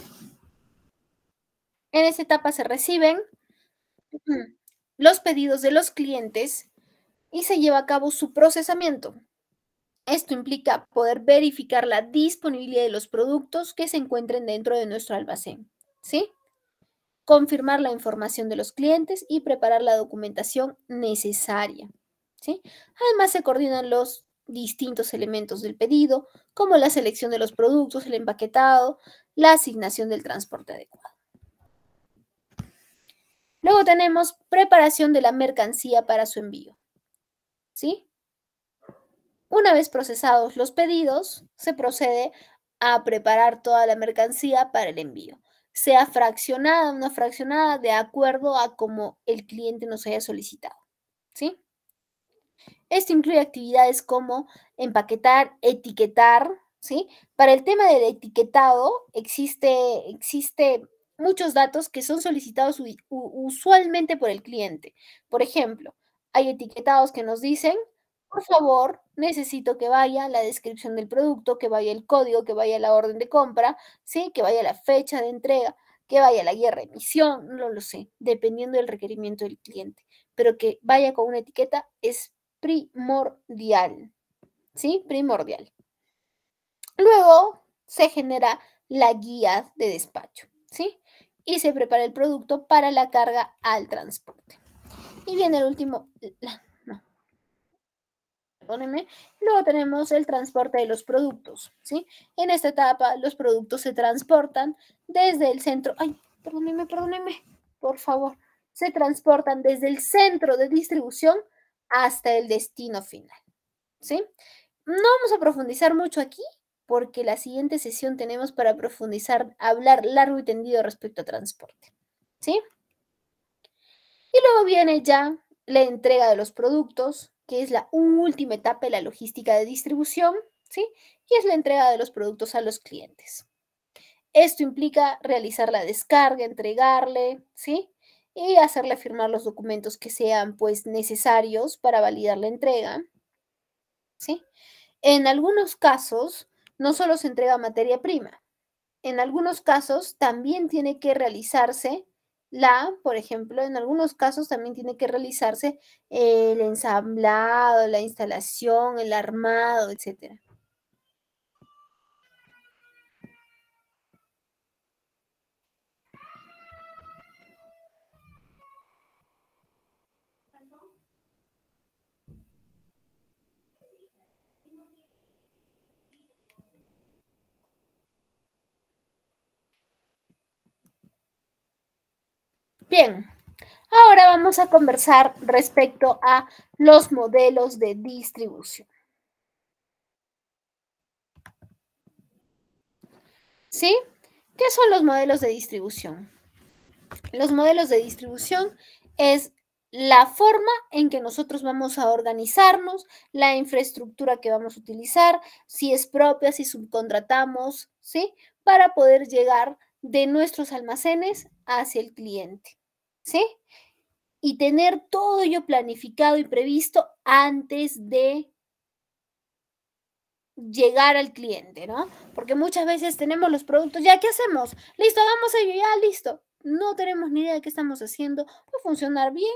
En esta etapa se reciben los pedidos de los clientes y se lleva a cabo su procesamiento. Esto implica poder verificar la disponibilidad de los productos que se encuentren dentro de nuestro almacén, ¿sí? Confirmar la información de los clientes y preparar la documentación necesaria. Además, se coordinan los distintos elementos del pedido, como la selección de los productos, el empaquetado, la asignación del transporte adecuado. Luego tenemos preparación de la mercancía para su envío. Una vez procesados los pedidos, se procede a preparar toda la mercancía para el envío, sea fraccionada o no fraccionada, de acuerdo a como el cliente nos haya solicitado. ¿Sí? Esto incluye actividades como empaquetar, etiquetar, ¿sí? Para el tema del etiquetado existe, existe muchos datos que son solicitados usualmente por el cliente. Por ejemplo, hay etiquetados que nos dicen, por favor, necesito que vaya la descripción del producto, que vaya el código, que vaya la orden de compra, ¿sí? que vaya la fecha de entrega, que vaya la guía de remisión, no lo sé, dependiendo del requerimiento del cliente, pero que vaya con una etiqueta es primordial. ¿Sí? Primordial. Luego se genera la guía de despacho, ¿sí? Y se prepara el producto para la carga al transporte. Y viene el último, Luego tenemos el transporte de los productos, ¿sí? En esta etapa los productos se transportan desde el centro, ay, perdóneme, perdóneme, por favor, se transportan desde el centro de distribución hasta el destino final. ¿Sí? No vamos a profundizar mucho aquí porque la siguiente sesión tenemos para profundizar, hablar largo y tendido respecto a transporte. ¿Sí? Y luego viene ya la entrega de los productos, que es la última etapa de la logística de distribución, ¿sí? Y es la entrega de los productos a los clientes. Esto implica realizar la descarga, entregarle, ¿sí? y hacerle firmar los documentos que sean pues necesarios para validar la entrega. ¿sí? En algunos casos, no solo se entrega materia prima, en algunos casos también tiene que realizarse la, por ejemplo, en algunos casos también tiene que realizarse el ensamblado, la instalación, el armado, etcétera. Bien, ahora vamos a conversar respecto a los modelos de distribución. ¿Sí? ¿Qué son los modelos de distribución? Los modelos de distribución es la forma en que nosotros vamos a organizarnos, la infraestructura que vamos a utilizar, si es propia, si subcontratamos, ¿sí? Para poder llegar de nuestros almacenes hacia el cliente. ¿sí? Y tener todo ello planificado y previsto antes de llegar al cliente, ¿no? Porque muchas veces tenemos los productos, ya, ¿qué hacemos? Listo, hagamos ello, ya, listo. No tenemos ni idea de qué estamos haciendo. Puede funcionar bien,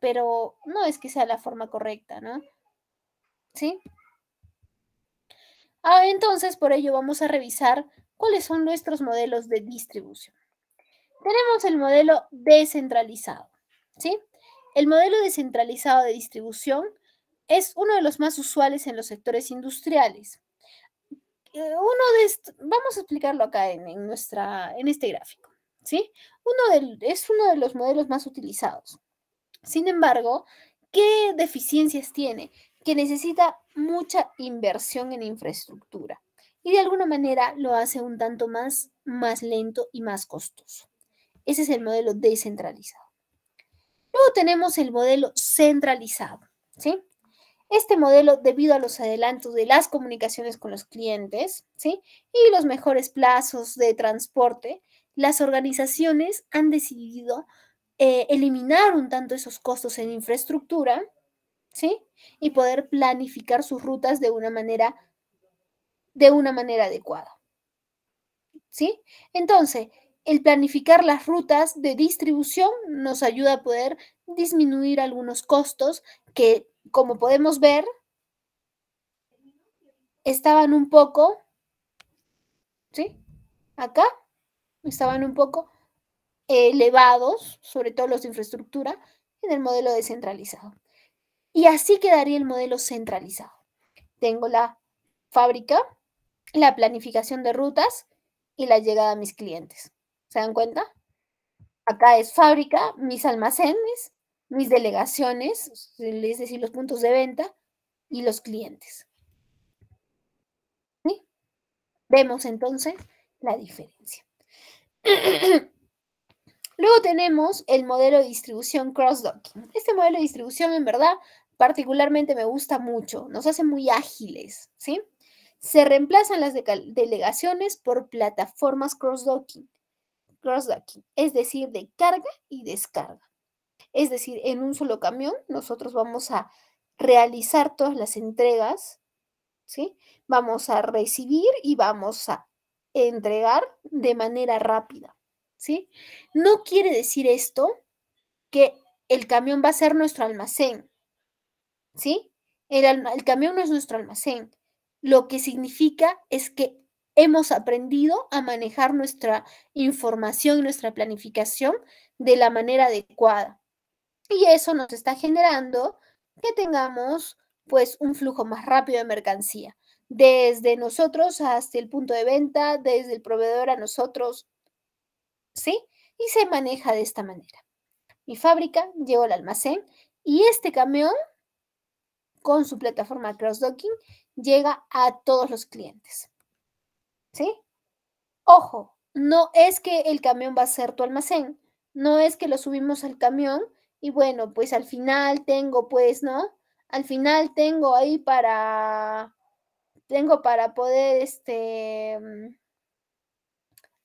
pero no es que sea la forma correcta, ¿no? ¿Sí? Ah, entonces, por ello vamos a revisar cuáles son nuestros modelos de distribución. Tenemos el modelo descentralizado, ¿sí? El modelo descentralizado de distribución es uno de los más usuales en los sectores industriales. Eh, uno de vamos a explicarlo acá en, nuestra, en este gráfico, ¿sí? Uno es uno de los modelos más utilizados. Sin embargo, ¿qué deficiencias tiene? Que necesita mucha inversión en infraestructura y de alguna manera lo hace un tanto más, más lento y más costoso. Ese es el modelo descentralizado. Luego tenemos el modelo centralizado, ¿sí? Este modelo, debido a los adelantos de las comunicaciones con los clientes, ¿sí? Y los mejores plazos de transporte, las organizaciones han decidido eh, eliminar un tanto esos costos en infraestructura, ¿sí? Y poder planificar sus rutas de una manera, de una manera adecuada. ¿Sí? Entonces, el planificar las rutas de distribución nos ayuda a poder disminuir algunos costos que, como podemos ver, estaban un poco, ¿sí? Acá estaban un poco eh, elevados, sobre todo los de infraestructura, en el modelo descentralizado. Y así quedaría el modelo centralizado. Tengo la fábrica, la planificación de rutas y la llegada a mis clientes. ¿Se dan cuenta? Acá es fábrica, mis almacenes, mis delegaciones, es decir, los puntos de venta y los clientes. ¿Sí? Vemos entonces la diferencia. [CLEARS THROAT] Luego tenemos el modelo de distribución cross-docking. Este modelo de distribución, en verdad, particularmente me gusta mucho. Nos hace muy ágiles, ¿sí? Se reemplazan las delegaciones por plataformas cross-docking cross es decir, de carga y descarga. Es decir, en un solo camión nosotros vamos a realizar todas las entregas, ¿sí? Vamos a recibir y vamos a entregar de manera rápida, ¿sí? No quiere decir esto que el camión va a ser nuestro almacén, ¿sí? el camión no es nuestro almacén. Lo que significa es que hemos aprendido a manejar nuestra información y nuestra planificación de la manera adecuada. Y eso nos está generando que tengamos pues un flujo más rápido de mercancía, desde nosotros hasta el punto de venta, desde el proveedor a nosotros, ¿sí? Y se maneja de esta manera. Mi fábrica, lleva al almacén y este camión con su plataforma cross-docking llega a todos los clientes. ¿Sí? Ojo, no es que el camión va a ser tu almacén, no es que lo subimos al camión y bueno, pues al final tengo, pues, ¿no? Al final tengo ahí para, tengo para poder, este, mm,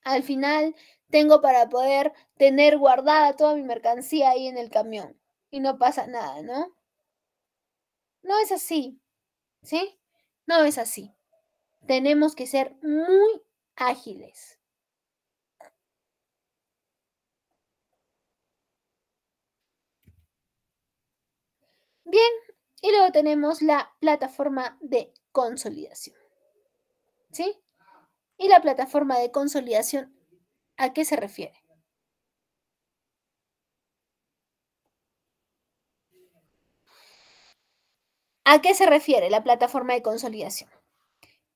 al final tengo para poder tener guardada toda mi mercancía ahí en el camión y no pasa nada, ¿no? No es así, ¿sí? No es así tenemos que ser muy ágiles. Bien, y luego tenemos la plataforma de consolidación. ¿Sí? ¿Y la plataforma de consolidación a qué se refiere? ¿A qué se refiere la plataforma de consolidación?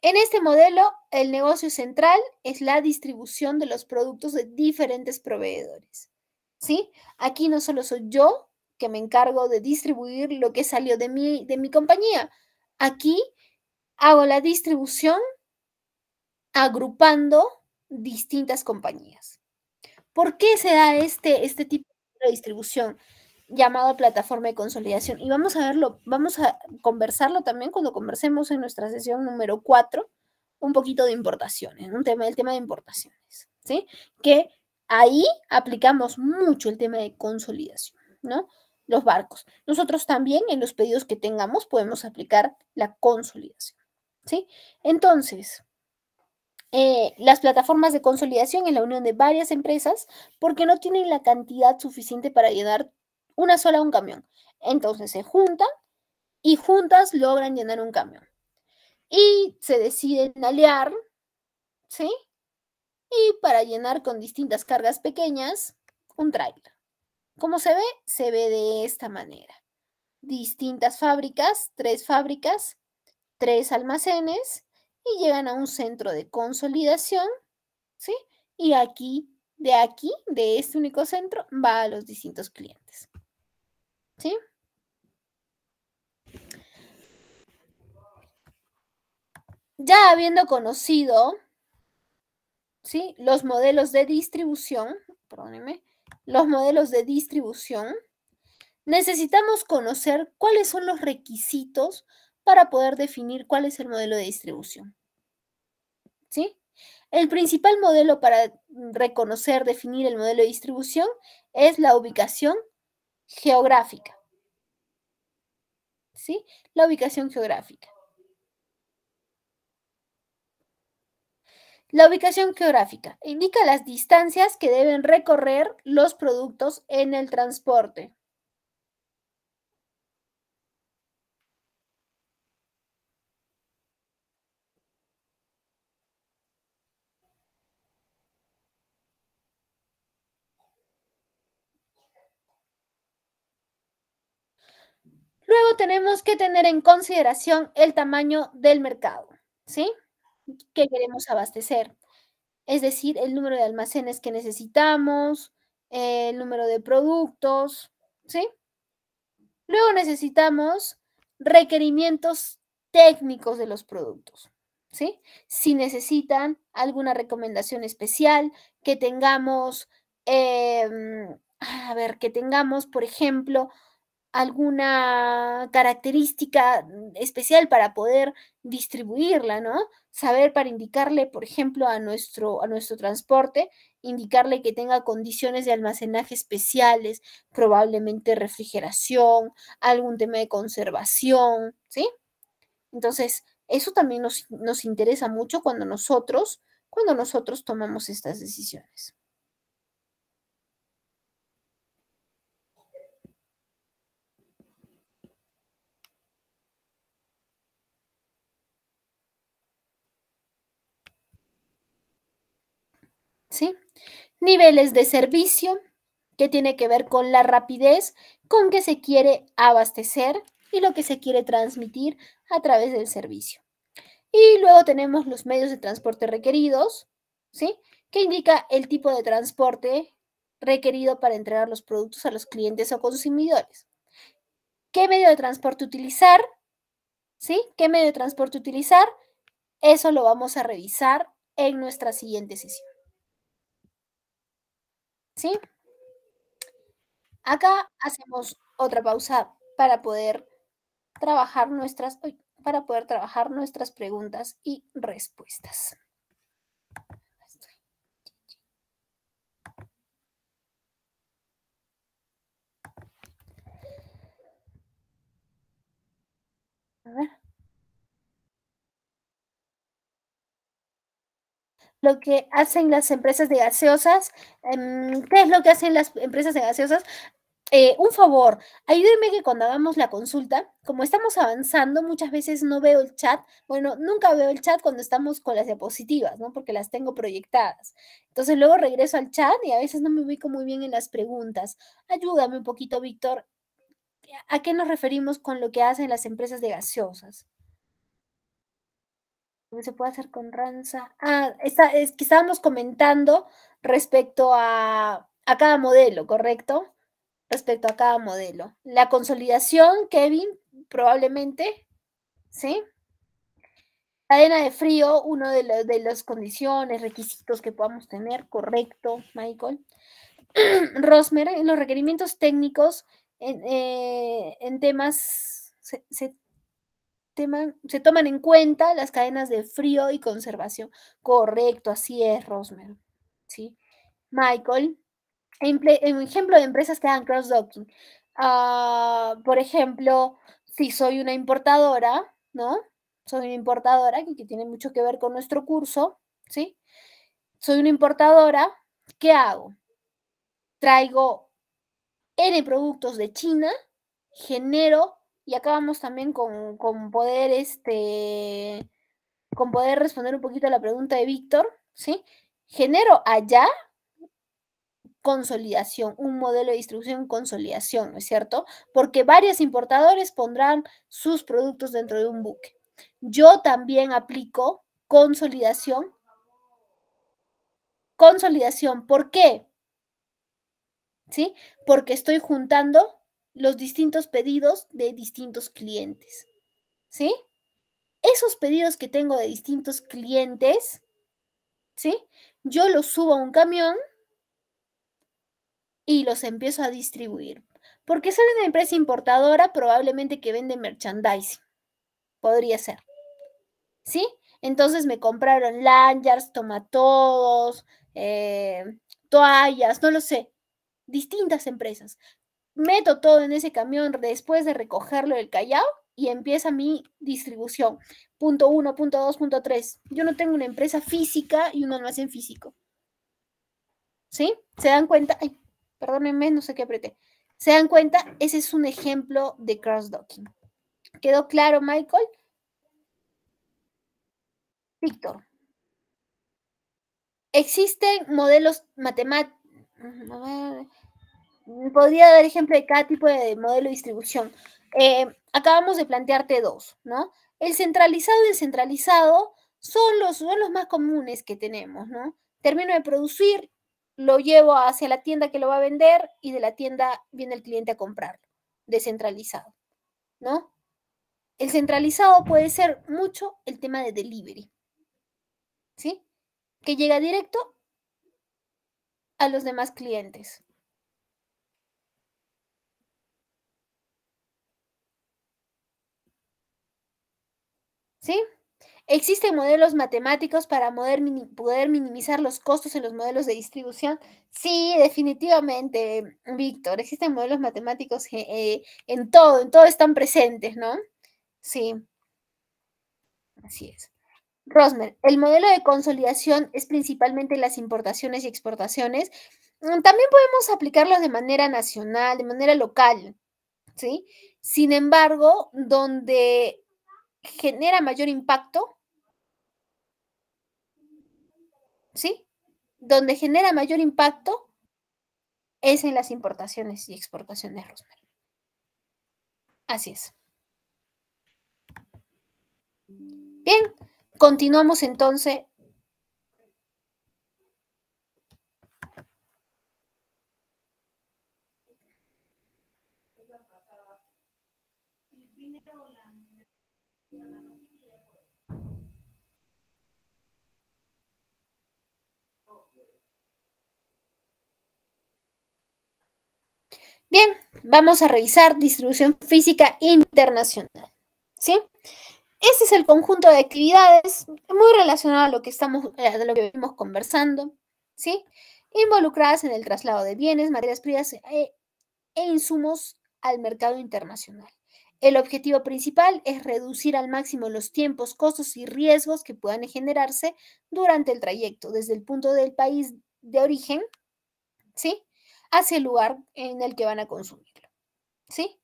En este modelo, el negocio central es la distribución de los productos de diferentes proveedores. ¿Sí? Aquí no solo soy yo que me encargo de distribuir lo que salió de mi, de mi compañía. Aquí hago la distribución agrupando distintas compañías. ¿Por qué se da este, este tipo de distribución? llamado plataforma de consolidación. Y vamos a verlo, vamos a conversarlo también cuando conversemos en nuestra sesión número 4, un poquito de importaciones, un tema, el tema de importaciones, ¿sí? Que ahí aplicamos mucho el tema de consolidación, ¿no? Los barcos. Nosotros también en los pedidos que tengamos podemos aplicar la consolidación, ¿sí? Entonces, eh, las plataformas de consolidación en la unión de varias empresas porque no tienen la cantidad suficiente para llenar una sola un camión. Entonces se juntan y juntas logran llenar un camión. Y se deciden aliar, ¿sí? Y para llenar con distintas cargas pequeñas, un trailer. ¿Cómo se ve? Se ve de esta manera. Distintas fábricas, tres fábricas, tres almacenes y llegan a un centro de consolidación, ¿sí? Y aquí, de aquí, de este único centro, va a los distintos clientes. ¿Sí? Ya habiendo conocido ¿sí? los modelos de distribución, perdónenme, los modelos de distribución, necesitamos conocer cuáles son los requisitos para poder definir cuál es el modelo de distribución. ¿Sí? El principal modelo para reconocer, definir el modelo de distribución es la ubicación geográfica. ¿Sí? La ubicación geográfica. La ubicación geográfica indica las distancias que deben recorrer los productos en el transporte. Luego tenemos que tener en consideración el tamaño del mercado, ¿sí? Que queremos abastecer. Es decir, el número de almacenes que necesitamos, eh, el número de productos, ¿sí? Luego necesitamos requerimientos técnicos de los productos, ¿sí? Si necesitan alguna recomendación especial, que tengamos, em, a ver, que tengamos, por ejemplo, alguna característica mm, especial para poder distribuirla, ¿no? Saber para indicarle, por ejemplo, a nuestro, a nuestro transporte, indicarle que tenga condiciones de almacenaje especiales, probablemente refrigeración, algún tema de conservación, ¿sí? Entonces, eso también nos, nos interesa mucho cuando nosotros, cuando nosotros tomamos estas decisiones. niveles de servicio, que tiene que ver con la rapidez con que se quiere abastecer y lo que se quiere transmitir a través del servicio. Y luego tenemos los medios de transporte requeridos, ¿sí? Que indica el tipo de transporte requerido para entregar los productos a los clientes o consumidores. ¿Qué medio de transporte utilizar? ¿Sí? ¿Qué medio de transporte utilizar? Eso lo vamos a revisar en nuestra siguiente sesión. ¿Sí? Acá hacemos otra pausa para poder trabajar nuestras, para poder trabajar nuestras preguntas y respuestas. A ver. lo que hacen las empresas de gaseosas. Em, ¿Qué es lo que hacen las empresas de gaseosas? Eh, un favor, ayúdenme que cuando hagamos la consulta, como estamos avanzando, muchas veces no veo el chat. Bueno, nunca veo el chat cuando estamos con las diapositivas, ¿no? Porque las tengo proyectadas. Entonces luego regreso al chat y a veces no me ubico muy bien en las preguntas. Ayúdame un poquito, Víctor. ¿A qué nos referimos con lo que hacen las empresas de gaseosas? ¿Cómo se puede hacer con ranza. Ah, es que estábamos comentando respecto a, cada modelo, ¿correcto? Respecto a cada modelo. La consolidación, Kevin, probablemente, ¿sí? Cadena de frío, uno de, los, las condiciones, requisitos que podamos tener, correcto, Michael. [CLEARS THROAT] Rosmer, los requerimientos técnicos en, eh, temas se, se toman en cuenta las cadenas de frío y conservación. Correcto, así es, Rosmer. ¿sí? Michael, en ejemplo de empresas que dan cross-docking. Ah, por ejemplo, si soy una importadora, ¿no? Soy una importadora, que, que tiene mucho que ver con nuestro curso, ¿sí? Soy una importadora, ¿qué hago? Traigo N productos de China, genero y acabamos también con, poder este con poder responder un poquito a la pregunta de Víctor, ¿sí? Genero allá consolidación, un modelo de distribución consolidación, ¿no es cierto? Porque varios importadores pondrán sus productos dentro de un buque. Yo también aplico consolidación. Consolidación, ¿por qué? ¿Sí? Porque estoy juntando los distintos pedidos de distintos clientes. ¿Sí? Esos pedidos que tengo de distintos clientes, ¿sí? Yo los subo a un camión y los empiezo a distribuir. Porque de una empresa importadora probablemente que vende merchandising. Podría ser. ¿Sí? Entonces me compraron lanyards, tomatodos, eh, toallas, no lo sé. Distintas empresas meto todo en ese camión después de recogerlo del Callao y empieza mi distribución. Punto uno, punto dos, punto tres. Yo no tengo una empresa física y un almacén físico. ¿Sí? ¿Se dan cuenta? Ay, perdónenme, no sé qué apreté. ¿Se dan cuenta? Ese es un ejemplo de cross-docking. ¿Quedó claro, Michael? Víctor. Existen modelos matemáticos podría dar ejemplo de cada tipo de modelo de distribución. Eh, acabamos de plantearte dos, ¿no? El centralizado y el descentralizado son los, son los más comunes que tenemos, ¿no? Termino de producir, lo llevo hacia la tienda que lo va a vender y de la tienda viene el cliente a comprarlo, descentralizado, ¿no? El centralizado puede ser mucho el tema de delivery, ¿sí? Que llega directo a los demás clientes. ¿Sí? ¿Existen modelos matemáticos para poder minimizar los costos en los modelos de distribución? Sí, definitivamente, Víctor. Existen modelos matemáticos eh, en todo, en todo están presentes, ¿no? Sí. Así es. Rosmer, el modelo de consolidación es principalmente las importaciones y exportaciones. Mm, también podemos aplicarlos de manera nacional, de manera local, ¿sí? Sin embargo, donde genera mayor impacto, ¿sí? Donde genera mayor impacto es en las importaciones y exportaciones, Rosemary. Así es. Bien, continuamos entonces Bien, vamos a revisar distribución física internacional. ¿Sí? Este es el conjunto de actividades muy relacionado a lo que estamos, eh, a lo que conversando, ¿sí? Involucradas en el traslado de bienes, materias primas eh, e insumos al mercado internacional. El objetivo principal es reducir al máximo los tiempos, costos y riesgos que puedan generarse durante el trayecto desde el punto del país de origen, ¿sí? hacia el lugar en el que van a consumirlo. ¿Sí?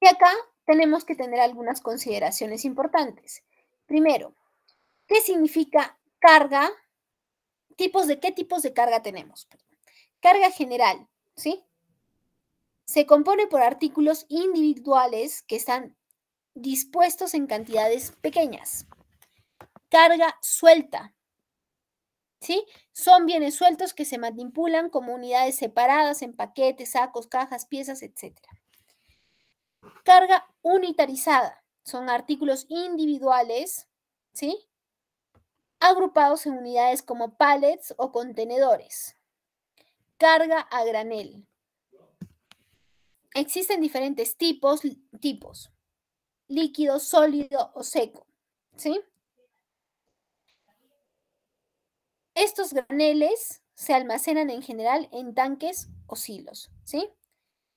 Y acá tenemos que tener algunas consideraciones importantes. Primero, ¿qué significa carga? ¿Tipos de qué tipos de carga tenemos? Carga general, ¿sí? Se compone por artículos individuales que están dispuestos en cantidades pequeñas. Carga suelta, son bienes sueltos que se manipulan como unidades separadas en paquetes, sacos, cajas, piezas, etc. Carga unitarizada. Son artículos individuales, ¿sí? Agrupados en unidades como pallets o contenedores. Carga a granel. Existen diferentes tipos, tipos líquido, sólido o seco, ¿sí? Estos graneles se almacenan en general en tanques o silos, ¿sí?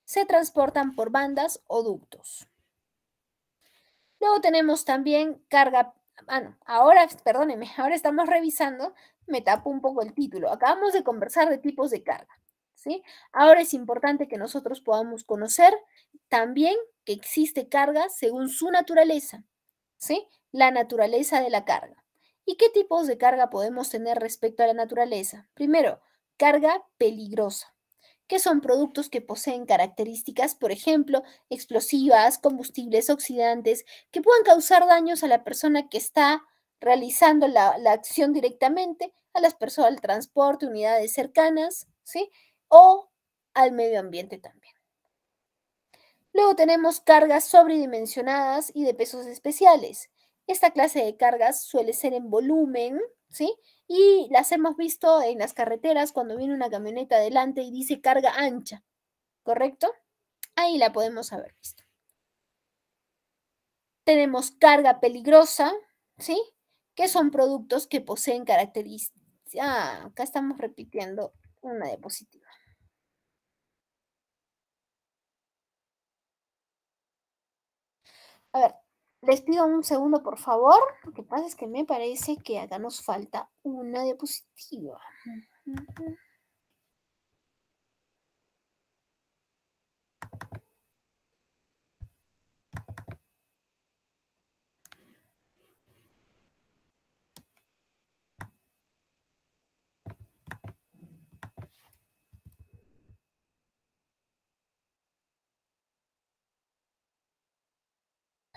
Se transportan por bandas o ductos. Luego tenemos también carga, bueno, ah, ahora, perdónenme, [LAUGHS] ahora estamos revisando, me tapo un poco el título. Acabamos de conversar de tipos de carga, ¿sí? Ahora es importante que nosotros podamos conocer también que existe carga según su naturaleza, ¿sí? La naturaleza de la carga. ¿Y qué tipos de carga podemos tener respecto a la naturaleza? Primero, carga peligrosa, que son productos que poseen características, por ejemplo, explosivas, combustibles oxidantes, que puedan causar daños a la persona que está realizando la, acción directamente, a las personas del transporte, unidades cercanas, ¿sí? O al medio ambiente también. Luego tenemos cargas sobredimensionadas y de pesos especiales, esta clase de cargas suele ser en volumen, ¿sí? Y las hemos visto en las carreteras cuando viene una camioneta adelante y dice carga ancha, ¿correcto? Ahí la podemos haber visto. Tenemos carga peligrosa, ¿sí? Que son productos que poseen características. Ah, acá estamos repitiendo una diapositiva. A ver, les pido un segundo, por favor. porque que pasa es que me parece que acá nos falta una diapositiva.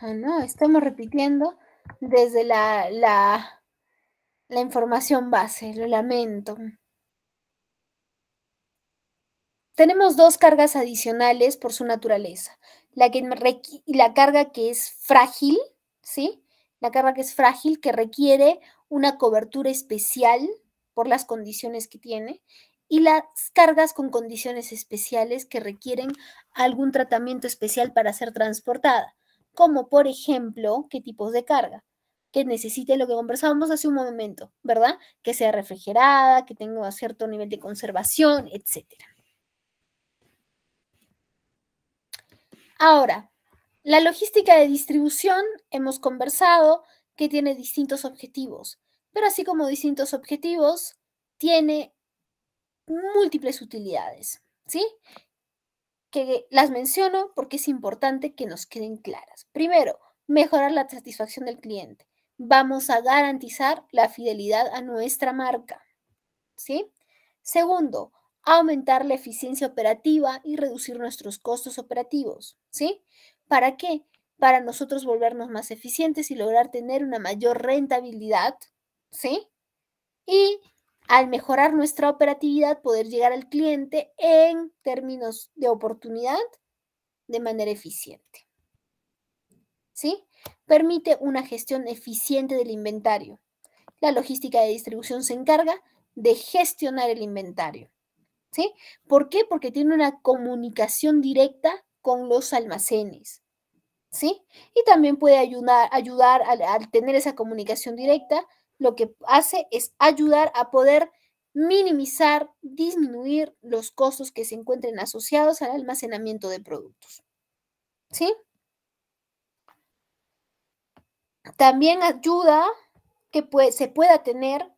Ah, no, estamos repitiendo desde la, la, información base, lo lamento. Tenemos dos cargas adicionales por su naturaleza. La, que la carga que es frágil, ¿sí? La carga que es frágil, que requiere una cobertura especial por las condiciones que tiene, y las cargas con condiciones especiales que requieren algún tratamiento especial para ser transportada como por ejemplo, qué tipos de carga, que necesite lo que conversábamos hace un momento, ¿verdad? Que sea refrigerada, que tenga cierto nivel de conservación, etc. Ahora, la logística de distribución, hemos conversado que tiene distintos objetivos, pero así como distintos objetivos, tiene múltiples utilidades, ¿sí? que las menciono porque es importante que nos queden claras. Primero, mejorar la satisfacción del cliente. Vamos a garantizar la fidelidad a nuestra marca. ¿Sí? Segundo, aumentar la eficiencia operativa y reducir nuestros costos operativos. ¿Sí? ¿Para qué? Para nosotros volvernos más eficientes y lograr tener una mayor rentabilidad. ¿Sí? Y al mejorar nuestra operatividad, poder llegar al cliente en términos de oportunidad de manera eficiente. ¿Sí? Permite una gestión eficiente del inventario. La logística de distribución se encarga de gestionar el inventario. ¿Sí? ¿Por qué? Porque tiene una comunicación directa con los almacenes. ¿Sí? Y también puede ayudar, ayudar al, al tener esa comunicación directa lo que hace es ayudar a poder minimizar, disminuir los costos que se encuentren asociados al almacenamiento de productos. ¿Sí? También ayuda que se pueda tener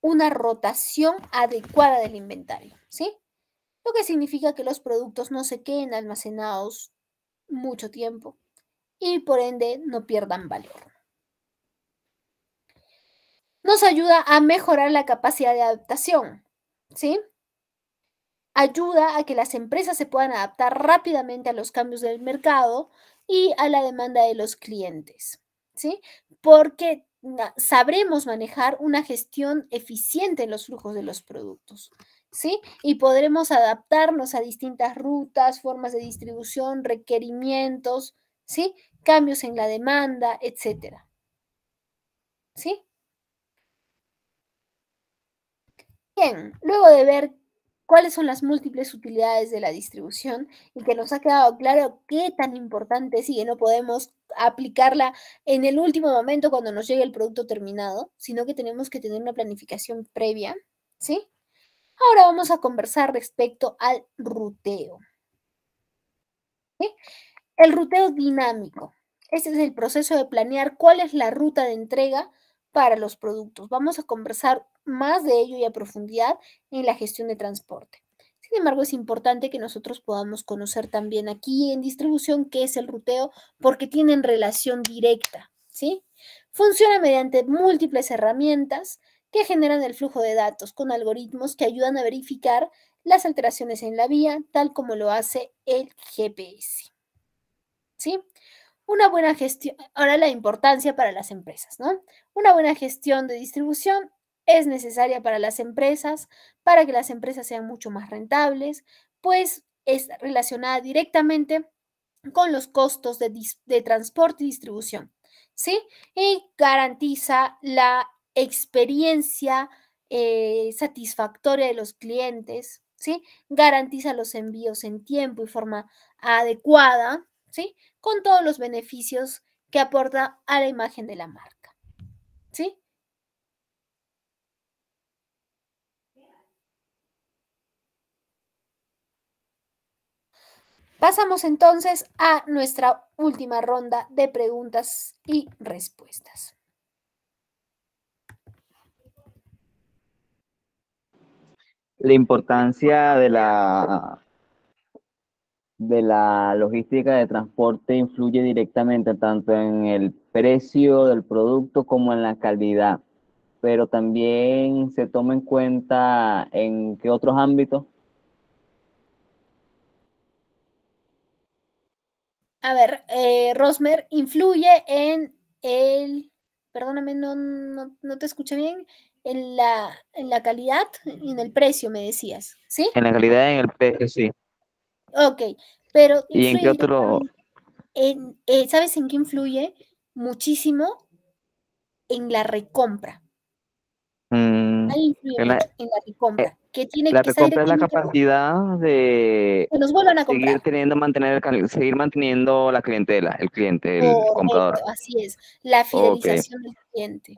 una rotación adecuada del inventario, ¿sí? Lo que significa que los productos no se queden almacenados mucho tiempo y por ende no pierdan valor nos ayuda a mejorar la capacidad de adaptación, ¿sí? Ayuda a que las empresas se puedan adaptar rápidamente a los cambios del mercado y a la demanda de los clientes, ¿sí? Porque sabremos manejar una gestión eficiente en los flujos de los productos, ¿sí? Y podremos adaptarnos a distintas rutas, formas de distribución, requerimientos, ¿sí? Cambios en la demanda, etcétera. ¿Sí? luego de ver cuáles son las múltiples utilidades de la distribución y que nos ha quedado claro qué tan importante es y que no podemos aplicarla en el último momento cuando nos llegue el producto terminado, sino que tenemos que tener una planificación previa, ¿sí? Ahora vamos a conversar respecto al ruteo. El ruteo dinámico. Este es el proceso de planear cuál es la ruta de entrega para los productos. Vamos a conversar más de ello y a profundidad en la gestión de transporte. Sin embargo, es importante que nosotros podamos conocer también aquí en distribución qué es el ruteo porque tienen relación directa, ¿sí? Funciona mediante múltiples herramientas que generan el flujo de datos con algoritmos que ayudan a verificar las alteraciones en la vía, tal como lo hace el GPS. ¿Sí? Una buena gestión, ahora la importancia para las empresas, ¿no? Una buena gestión de distribución es necesaria para las empresas, para que las empresas sean mucho más rentables, pues es relacionada directamente con los costos de, transporte y distribución, ¿sí? Y garantiza la experiencia eh, satisfactoria de los clientes, ¿sí? Garantiza los envíos en tiempo y forma adecuada, ¿sí? Con todos los beneficios que aporta a la imagen de la marca, ¿sí? Pasamos entonces a nuestra última ronda de preguntas y respuestas. La importancia de la, de la logística de transporte influye directamente tanto en el precio del producto como en la calidad, pero también se toma en cuenta en qué otros ámbitos. A ver, eh, Rosmer influye en el, perdóname, no, te escuché bien, en la, en la calidad y en el precio, me decías, ¿sí? En la calidad y en el precio, sí. Ok, pero... ¿Y en qué otro...? Eh, ¿Sabes en qué influye? Muchísimo en la recompra la, recompra? Eh, tiene la que es la capacidad de seguir teniendo, mantener, seguir manteniendo la clientela, el cliente, el comprador. Así es, la fidelización del cliente,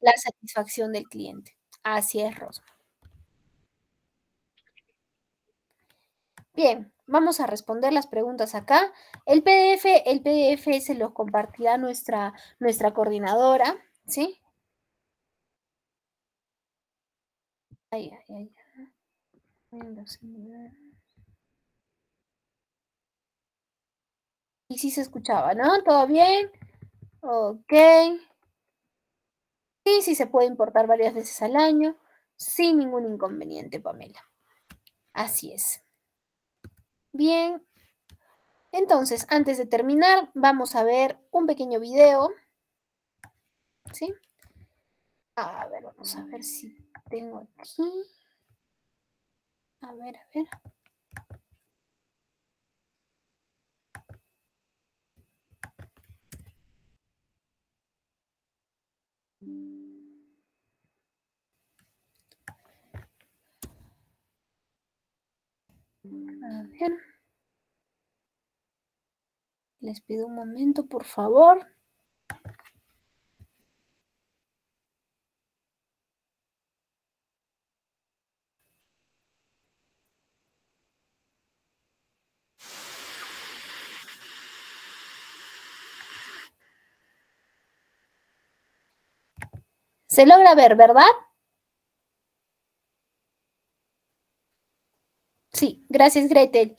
la satisfacción del cliente. Así es, Rosa. Bien, vamos a responder las preguntas acá. El PDF, el PDF se lo compartirá nuestra, nuestra coordinadora, ¿sí? Y sí se escuchaba, ¿no? ¿Todo bien? Ok. Y sí se puede importar varias veces al año, sin ningún inconveniente, Pamela. Así es. Bien. Entonces, antes de terminar, vamos a ver un pequeño video. ¿Sí? A ver, vamos a ver si tengo aquí. A ver, a ver. A ver. Les pido un momento, por favor. Se logra ver, ¿verdad? Sí, gracias Gretel.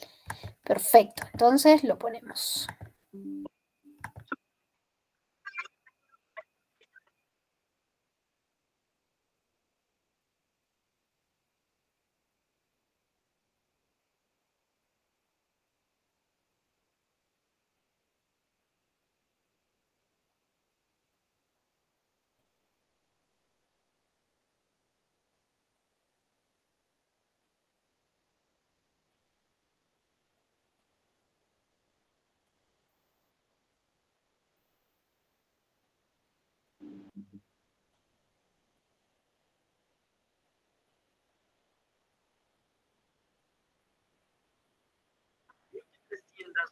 Perfecto, entonces lo ponemos. tiendas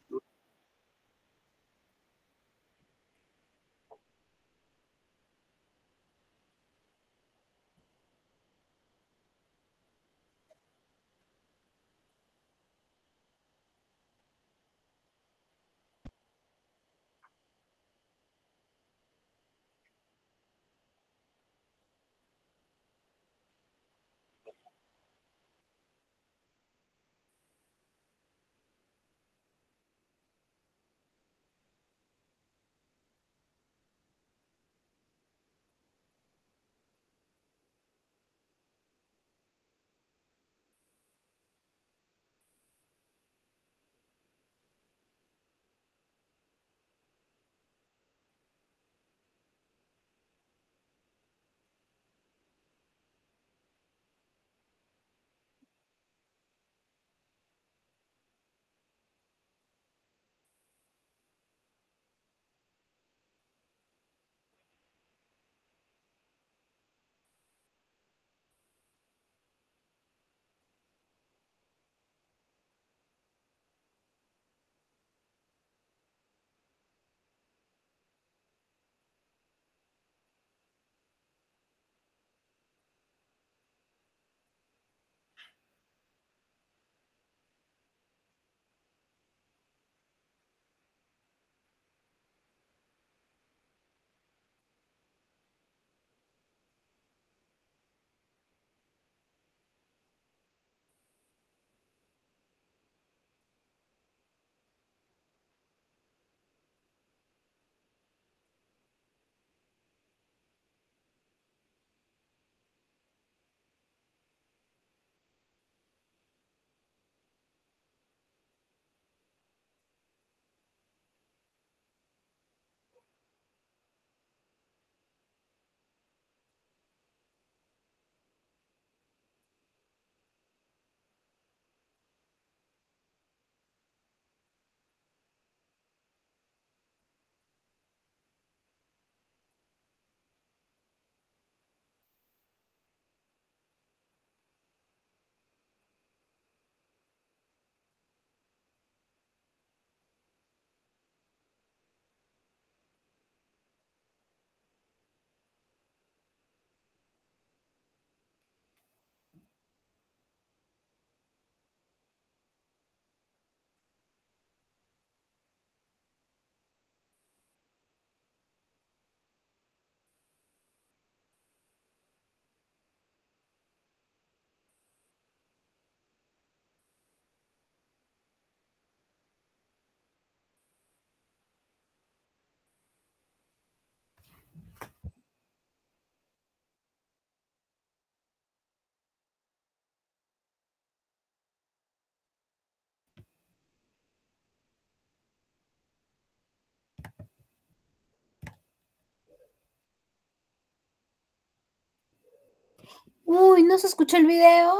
Uy, ¿no se escuchó el video?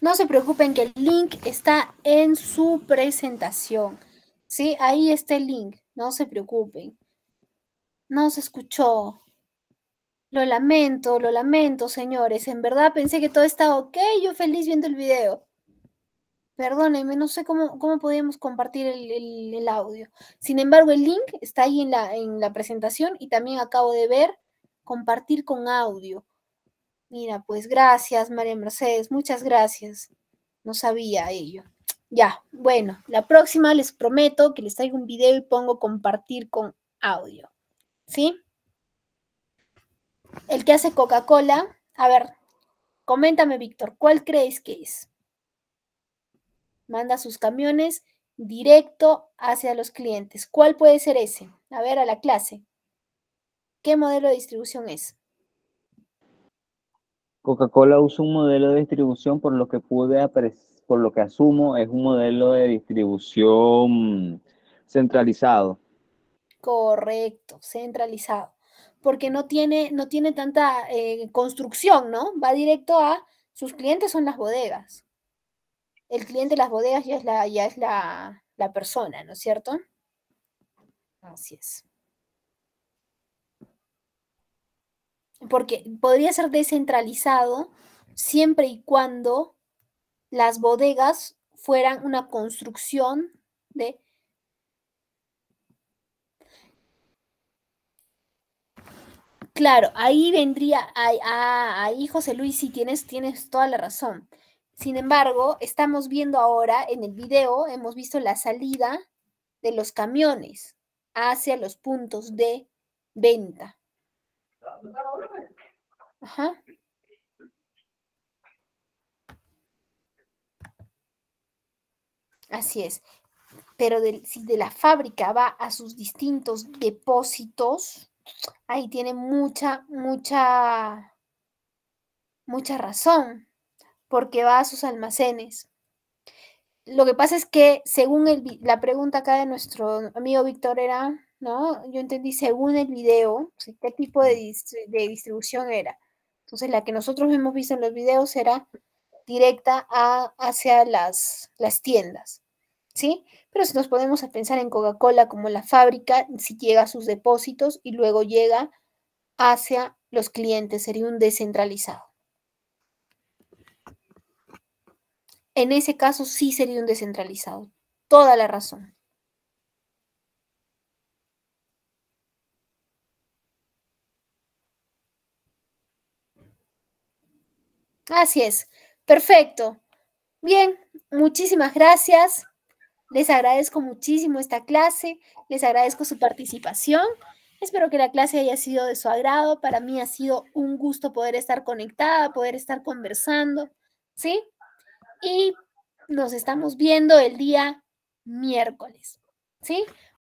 No se preocupen que el link está en su presentación. Sí, ahí está el link. No se preocupen. No se escuchó. Lo lamento, lo lamento, señores. En verdad pensé que todo estaba ok. Yo feliz viendo el video. Perdónenme, no sé cómo, podemos compartir el, audio. Sin embargo, el link está ahí en la, en la presentación y también acabo de ver compartir con audio. Mira, pues gracias, María Mercedes, muchas gracias. No sabía ello. Ya, bueno, la próxima les prometo que les traigo un video y pongo compartir con audio. ¿Sí? El que hace Coca-Cola. A ver, coméntame, Víctor, ¿cuál creéis que es? manda sus camiones directo hacia los clientes. ¿Cuál puede ser ese? A ver, a la clase. ¿Qué modelo de distribución es? Coca-Cola usa un modelo de distribución por lo que pude por lo que asumo es un modelo de distribución centralizado. Correcto, centralizado. Porque no tiene, no tiene tanta eh, construcción, ¿no? Va directo a sus clientes son las bodegas el cliente de las bodegas ya es la, ya es la, persona, ¿no es cierto? Así es. Porque podría ser descentralizado siempre y cuando las bodegas fueran una construcción de... Claro, ahí vendría, ah, ahí, José Luis, sí tienes, tienes toda la razón. Sin embargo, estamos viendo ahora en el video, hemos visto la salida de los camiones hacia los puntos de venta. Así es. Pero si de la fábrica va a sus distintos depósitos, ahí tiene mucha, mucha, mucha razón porque va a sus almacenes. Lo que pasa es que según el, la pregunta acá de nuestro amigo Víctor era, ¿no? Yo entendí según el video, qué tipo de, distribución era. Entonces la que nosotros hemos visto en los videos era directa hacia las, las tiendas, ¿sí? Pero si nos ponemos a pensar en Coca-Cola como la fábrica, si llega a sus depósitos y luego llega hacia los clientes, sería un descentralizado. en ese caso sí sería un descentralizado. Toda la razón. Así es. Perfecto. Bien, muchísimas gracias. Les agradezco muchísimo esta clase, les agradezco su participación. Espero que la clase haya sido de su agrado. Para mí ha sido un gusto poder estar conectada, poder estar conversando, ¿sí? y nos estamos viendo el día miércoles. ¿Sí?